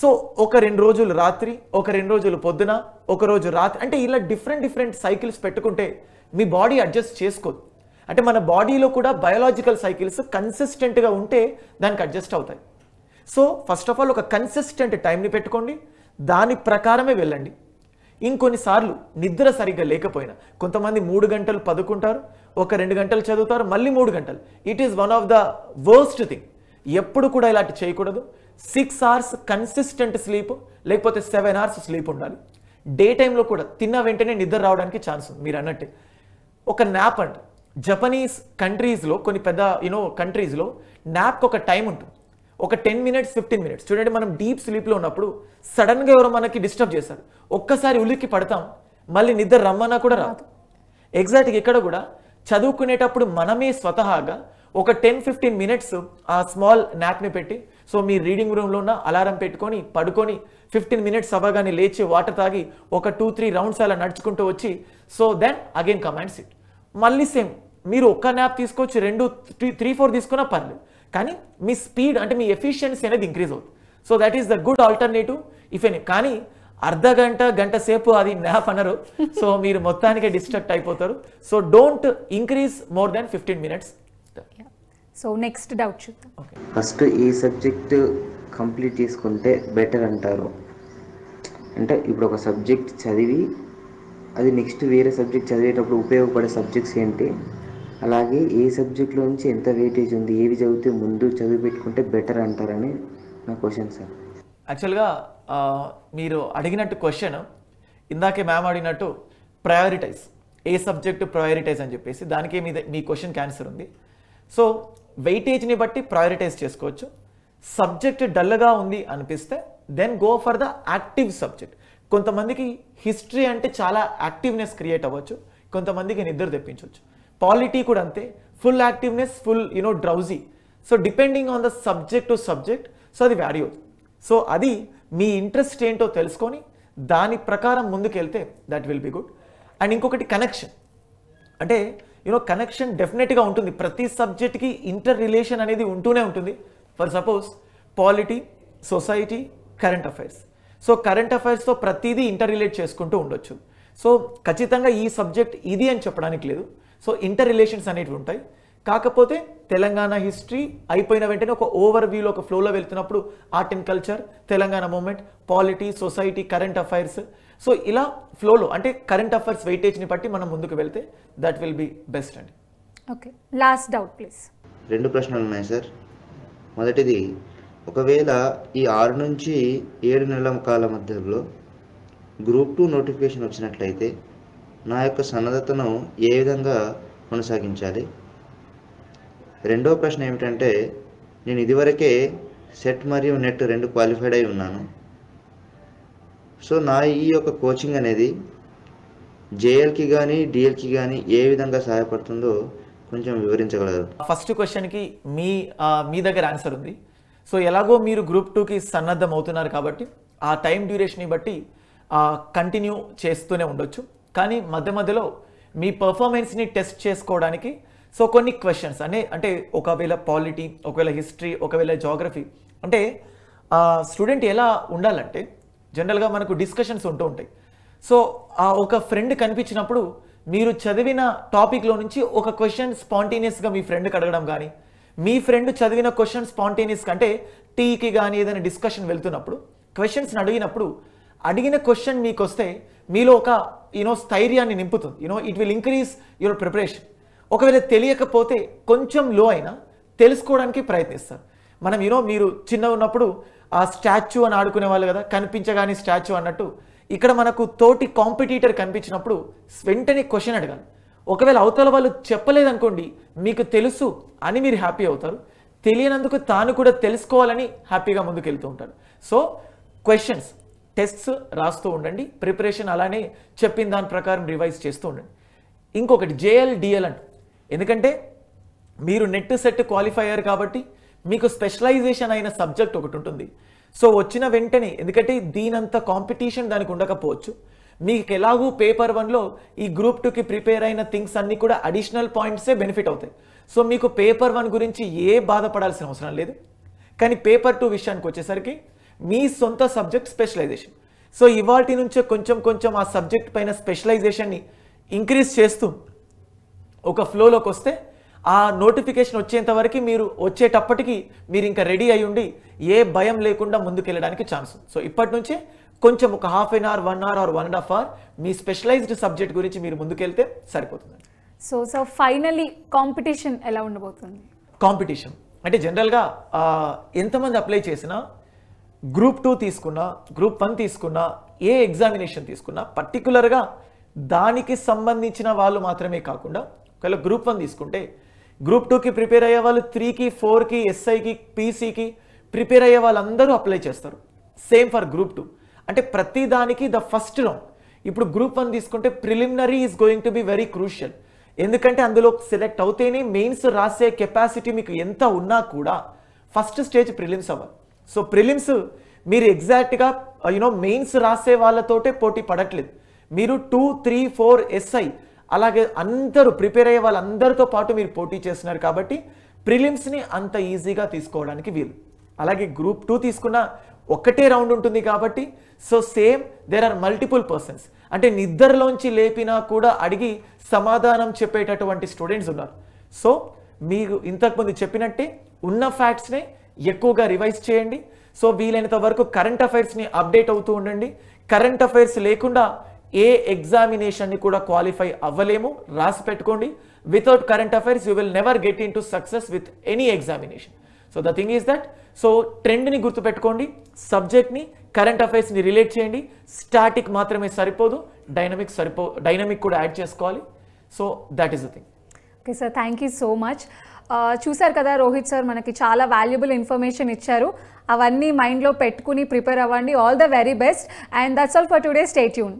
B: సో ఒక రెండు రోజులు రాత్రి ఒక రెండు రోజులు పొద్దున ఒక రోజు రాత్రి అంటే ఇలా డిఫరెంట్ డిఫరెంట్ సైకిల్స్ పెట్టుకుంటే మీ బాడీ అడ్జస్ట్ చేసుకోదు అంటే మన బాడీలో కూడా బయాలజికల్ సైకిల్స్ కన్సిస్టెంట్గా ఉంటే దానికి అడ్జస్ట్ అవుతాయి సో ఫస్ట్ ఆఫ్ ఆల్ ఒక కన్సిస్టెంట్ టైంని పెట్టుకోండి దాని ప్రకారమే వెళ్ళండి ఇంకొన్నిసార్లు నిద్ర సరిగ్గా లేకపోయినా కొంతమంది మూడు గంటలు పదుకుంటారు ఒక రెండు గంటలు చదువుతారు మళ్ళీ మూడు గంటలు it is one of the worst thing ఎప్పుడు కూడా ఇలాంటి చేయకూడదు సిక్స్ అవర్స్ కన్సిస్టెంట్ స్లీప్ లేకపోతే సెవెన్ అవర్స్ స్లీప్ ఉండాలి డే టైంలో కూడా తిన్న వెంటనే నిద్ర రావడానికి ఛాన్స్ ఉంది మీరు అన్నట్టు ఒక నాప్ అండి జపనీస్ కంట్రీస్లో కొన్ని పెద్ద యూనో కంట్రీస్లో నాప్కి ఒక టైం ఉంటుంది ఒక టెన్ మినిట్స్ ఫిఫ్టీన్ మినిట్స్ చూడండి మనం డీప్ స్లీప్లో ఉన్నప్పుడు సడన్గా ఎవరో మనకి డిస్టర్బ్ చేస్తారు ఒక్కసారి ఉలిక్కి పడతాం మళ్ళీ నిద్ర రమ్మన్నా కూడా రాదు ఎగ్జాక్ట్గా ఇక్కడ కూడా చదువుకునేటప్పుడు మనమే స్వతహాగా ఒక టెన్ ఫిఫ్టీన్ మినిట్స్ ఆ స్మాల్ నాప్ని పెట్టి సో మీ రీడింగ్ రూమ్లో ఉన్న అలారం పెట్టుకొని పడుకొని ఫిఫ్టీన్ మినిట్స్ అవ్వగానే లేచి వాటర్ తాగి ఒక టూ త్రీ రౌండ్స్ అలా నడుచుకుంటూ వచ్చి so then again commands it మళ్ళీ సేమ్ మీరు ఒక్క న్యాప్ తీసుకోవచ్చు రెండు త్రీ త్రీ ఫోర్ తీసుకున్న పర్లేదు కానీ మీ స్పీడ్ అంటే మీ ఎఫిషియన్సీ అనేది ఇంక్రీజ్ అవుతుంది so that is the good alternative if an కానీ అర్ధ గంట గంట సేపు అది నాఫ్ అనరు సో మీరు మొత్తానికి డిస్ట్రక్ట్ అయిపోతారు so don't increase more than fifteen minutes
A: so next doubt
B: first ఈ సబ్జెక్ట్ కంప్లీట్ చేసుకుంటే బెటర్ అంటారు అంటే ఇప్పుడు ఒక సబ్జెక్ట్ చదివి అది నెక్స్ట్ వేరే సబ్జెక్ట్ చదివేటప్పుడు ఉపయోగపడే సబ్జెక్ట్స్ ఏంటి అలాగే ఏ సబ్జెక్ట్లో నుంచి ఎంత వెయిటేజ్ ఉంది ఏవి చదివితే ముందు చదివి పెట్టుకుంటే బెటర్ అంటారని నా క్వశ్చన్ సార్ యాక్చువల్గా మీరు అడిగినట్టు క్వశ్చన్ ఇందాకే మ్యామ్ అడిగినట్టు ప్రయారిటైజ్ ఏ సబ్జెక్టు ప్రయారిటైజ్ అని చెప్పేసి దానికే మీద మీ క్వశ్చన్కి ఆన్సర్ ఉంది సో వెయిటేజ్ని బట్టి ప్రయారిటైజ్ చేసుకోవచ్చు సబ్జెక్ట్ డల్గా ఉంది అనిపిస్తే then go for the active subject కొంతమందికి హిస్టరీ అంటే చాలా యాక్టివ్నెస్ క్రియేట్ అవ్వచ్చు కొంతమందికి నిద్ర తెప్పించవచ్చు పాలిటీ కూడా అంతే full activeness full you know drowsy so depending on the subject to subject so అది వ్యారీ అవుతుంది సో అది మీ ఇంట్రెస్ట్ ఏంటో తెలుసుకొని దాని ప్రకారం ముందుకెళ్తే that will be good and ఇంకొకటి కనెక్షన్ అంటే యూనో కనెక్షన్ డెఫినెట్గా ఉంటుంది ప్రతి సబ్జెక్ట్కి ఇంటర్ రిలేషన్ అనేది ఉంటూనే ఉంటుంది for suppose polity society current affairs so current అఫైర్స్తో ప్రతిదీ ఇంటర్ రిలేట్ చేసుకుంటూ ఉండొచ్చు సో ఖచ్చితంగా ఈ సబ్జెక్ట్ ఇది అని చెప్పడానికి లేదు సో ఇంటర్ రిలేషన్స్ అనేవి ఉంటాయి కాకపోతే తెలంగాణ హిస్టరీ అయిపోయిన వెంటనే ఒక ఓవర్ వ్యూలో ఒక ఫ్లోలో వెళ్తున్నప్పుడు art and culture Telangana movement polity society current affairs so ఇలా ఫ్లోలో అంటే కరెంట్ అఫైర్స్ వెయిటేజ్ని బట్టి మనం ముందుకు వెళ్తే దట్ విల్ బి బెస్ట్ అండి
A: ఓకే లాస్ట్ డౌట్ ప్లీజ్
B: రెండు ప్రశ్నలు ఉన్నాయి సార్ మొదటిది ఒకవేళ ఈ ఆరు నుంచి ఏడు నెలల కాల మధ్యలో గ్రూప్ టూ నోటిఫికేషన్ వచ్చినట్లయితే నా యొక్క సన్నద్ధతను ఏ విధంగా కొనసాగించాలి రెండో ప్రశ్న ఏమిటంటే నేను ఇదివరకే సెట్ మరియు నెట్ రెండు క్వాలిఫైడ్ అయి ఉన్నాను సో నా ఈ యొక్క కోచింగ్ అనేది జేఎల్కి కానీ డిఎల్కి కానీ ఏ విధంగా సహాయపడుతుందో కొంచెం వివరించగలరు ఫస్ట్ క్వశ్చన్కి మీ మీ దగ్గర ఆన్సర్ ఉంది సో ఎలాగో మీరు గ్రూప్ టూకి సన్నద్ధం అవుతున్నారు కాబట్టి ఆ టైం డ్యూరేషన్ని బట్టి కంటిన్యూ చేస్తూనే ఉండొచ్చు కానీ మధ్య మధ్యలో మీ పర్ఫార్మెన్స్ని టెస్ట్ చేసుకోవడానికి సో కొన్ని క్వశ్చన్స్ అనే అంటే ఒకవేళ పాలిటీ ఒకవేళ హిస్టరీ ఒకవేళ జాగ్రఫీ అంటే స్టూడెంట్ ఎలా ఉండాలంటే జనరల్గా మనకు డిస్కషన్స్ ఉంటూ ఉంటాయి సో ఆ ఒక ఫ్రెండ్ కనిపించినప్పుడు మీరు చదివిన టాపిక్లో నుంచి ఒక క్వశ్చన్ స్పాంటేనియస్గా మీ ఫ్రెండ్కి అడగడం కానీ మీ ఫ్రెండ్ చదివిన క్వశ్చన్ స్పాంటేనియస్ కంటే టీకి కానీ ఏదైనా డిస్కషన్ వెళ్తున్నప్పుడు క్వశ్చన్స్ని అడిగినప్పుడు అడిగిన క్వశ్చన్ మీకు వస్తే మీలో ఒక యూనో స్థైర్యాన్ని నింపుతుంది you know it will increase your preparation ఒకవేళ తెలియకపోతే కొంచెం లో అయినా తెలుసుకోవడానికి ప్రయత్నిస్తారు మనం యూనో మీరు చిన్న ఉన్నప్పుడు ఆ స్టాచ్యూ అని ఆడుకునే వాళ్ళు కదా కనిపించగానే స్టాచ్యూ అన్నట్టు ఇక్కడ మనకు తోటి కాంపిటీటర్ కనిపించినప్పుడు వెంటనే క్వశ్చన్ అడగాలి ఒకవేళ అవతల వాళ్ళు చెప్పలేదనుకోండి మీకు తెలుసు అని మీరు హ్యాపీ అవుతారు తెలియనందుకు తాను కూడా తెలుసుకోవాలని హ్యాపీగా ముందుకెళ్తూ ఉంటారు సో క్వశ్చన్స్ టెస్ట్స్ రాస్తూ ఉండండి ప్రిపరేషన్ అలానే చెప్పిన దాని ప్రకారం రివైజ్ చేస్తూ ఉండండి ఇంకొకటి జేఎల్ డిఎల్ అంటే ఎందుకంటే మీరు నెట్ సెట్ క్వాలిఫై అయ్యారు కాబట్టి మీకు స్పెషలైజేషన్ అయిన సబ్జెక్ట్ ఒకటి ఉంటుంది సో వచ్చిన వెంటనే ఎందుకంటే దీనంత కాంపిటీషన్ దానికి ఉండకపోవచ్చు మీకు ఎలాగూ పేపర్ వన్లో ఈ గ్రూప్ టూకి ప్రిపేర్ అయిన థింగ్స్ అన్నీ కూడా అడిషనల్ పాయింట్సే బెనిఫిట్ అవుతాయి సో మీకు పేపర్ వన్ గురించి ఏ బాధపడాల్సిన అవసరం లేదు కానీ పేపర్ టూ విషయానికి వచ్చేసరికి మీ సొంత సబ్జెక్ట్ స్పెషలైజేషన్ సో ఇవాటి నుంచే కొంచెం కొంచెం ఆ సబ్జెక్ట్ పైన స్పెషలైజేషన్ని ఇంక్రీజ్ చేస్తూ ఒక ఫ్లోలోకి వస్తే ఆ నోటిఫికేషన్ వచ్చేంత వరకు మీరు వచ్చేటప్పటికి మీరు ఇంకా రెడీ అయి ఉండి ఏ భయం లేకుండా ముందుకెళ్ళడానికి ఛాన్స్ సో ఇప్పటి నుంచే కొంచెం ఒక half an hour one hour or one and half hour మీ స్పెషలైజ్డ్ సబ్జెక్ట్ గురించి మీరు ముందుకెళ్తే సరిపోతుంది
A: సో సో ఫైనలీ కాంపిటీషన్ ఎలా ఉండబోతుంది
B: కాంపిటీషన్ అంటే జనరల్గా ఎంతమంది అప్లై చేసినా గ్రూప్ టూ తీసుకున్నా గ్రూప్ వన్ తీసుకున్నా ఏ ఎగ్జామినేషన్ తీసుకున్నా పర్టికులర్గా దానికి సంబంధించిన వాళ్ళు మాత్రమే కాకుండా ఒకవేళ గ్రూప్ వన్ తీసుకుంటే గ్రూప్ టూకి ప్రిపేర్ అయ్యే వాళ్ళు త్రీకి ఫోర్కి ఎస్ఐకి పీసీకి ప్రిపేర్ అయ్యే వాళ్ళందరూ అప్లై చేస్తారు సేమ్ ఫర్ గ్రూప్ టూ అంటే ప్రతి దానికి ద ఫస్ట్ రౌండ్ ఇప్పుడు గ్రూప్ వన్ తీసుకుంటే preliminary is going to be very crucial ఎందుకంటే అందులో సెలెక్ట్ అవుతేనే మెయిన్స్ రాసే కెపాసిటీ మీకు ఎంత ఉన్నా కూడా ఫస్ట్ స్టేజ్ ప్రిలిమ్స్ అవ్వాలి సో ప్రిలిమ్స్ మీరు ఎగ్జాక్ట్గా యూనో మెయిన్స్ రాసే వాళ్ళతోటే పోటీ పడట్లేదు మీరు టూ త్రీ ఫోర్ ఎస్ఐ అలాగే అందరూ ప్రిపేర్ అయ్యే వాళ్ళందరితో పాటు మీరు పోటీ చేస్తున్నారు కాబట్టి ప్రిలిమ్స్ని అంత ఈజీగా తీసుకోవడానికి వీలు అలాగే గ్రూప్ టూ తీసుకున్న ఒకటే రౌండ్ ఉంటుంది కాబట్టి so same there are multiple persons అంటే నిద్రలోంచి లేపినా కూడా అడిగి సమాధానం చెప్పేటటువంటి స్టూడెంట్స్ ఉన్నారు సో మీకు ఇంతకుముందు చెప్పినట్టే ఉన్న ఫ్యాక్ట్స్ని ఎక్కువగా రివైజ్ చేయండి సో వీలైనంత వరకు కరెంట్ అఫైర్స్ని అప్డేట్ అవుతూ ఉండండి కరెంట్ అఫైర్స్ లేకుండా ఏ ఎగ్జామినేషన్ని కూడా క్వాలిఫై అవ్వలేము రాసి పెట్టుకోండి without current affairs you will never get into success with any examination so the thing is that so ట్రెండ్ని గుర్తుపెట్టుకోండి సబ్జెక్ట్ని కరెంట్ అఫైర్స్ని రిలేట్ చేయండి స్టాటిక్ మాత్రమే సరిపోదు డైనమిక్ సరిపో డైనమిక్ కూడా యాడ్ చేసుకోవాలి so that is the thing
A: okay sir thank you so much చూసారు కదా రోహిత్ సార్ మనకి చాలా వాల్యుబుల్ ఇన్ఫర్మేషన్ ఇచ్చారు అవన్నీ మైండ్లో పెట్టుకుని ప్రిపేర్ అవ్వండి all the very best and that's all for today stay tune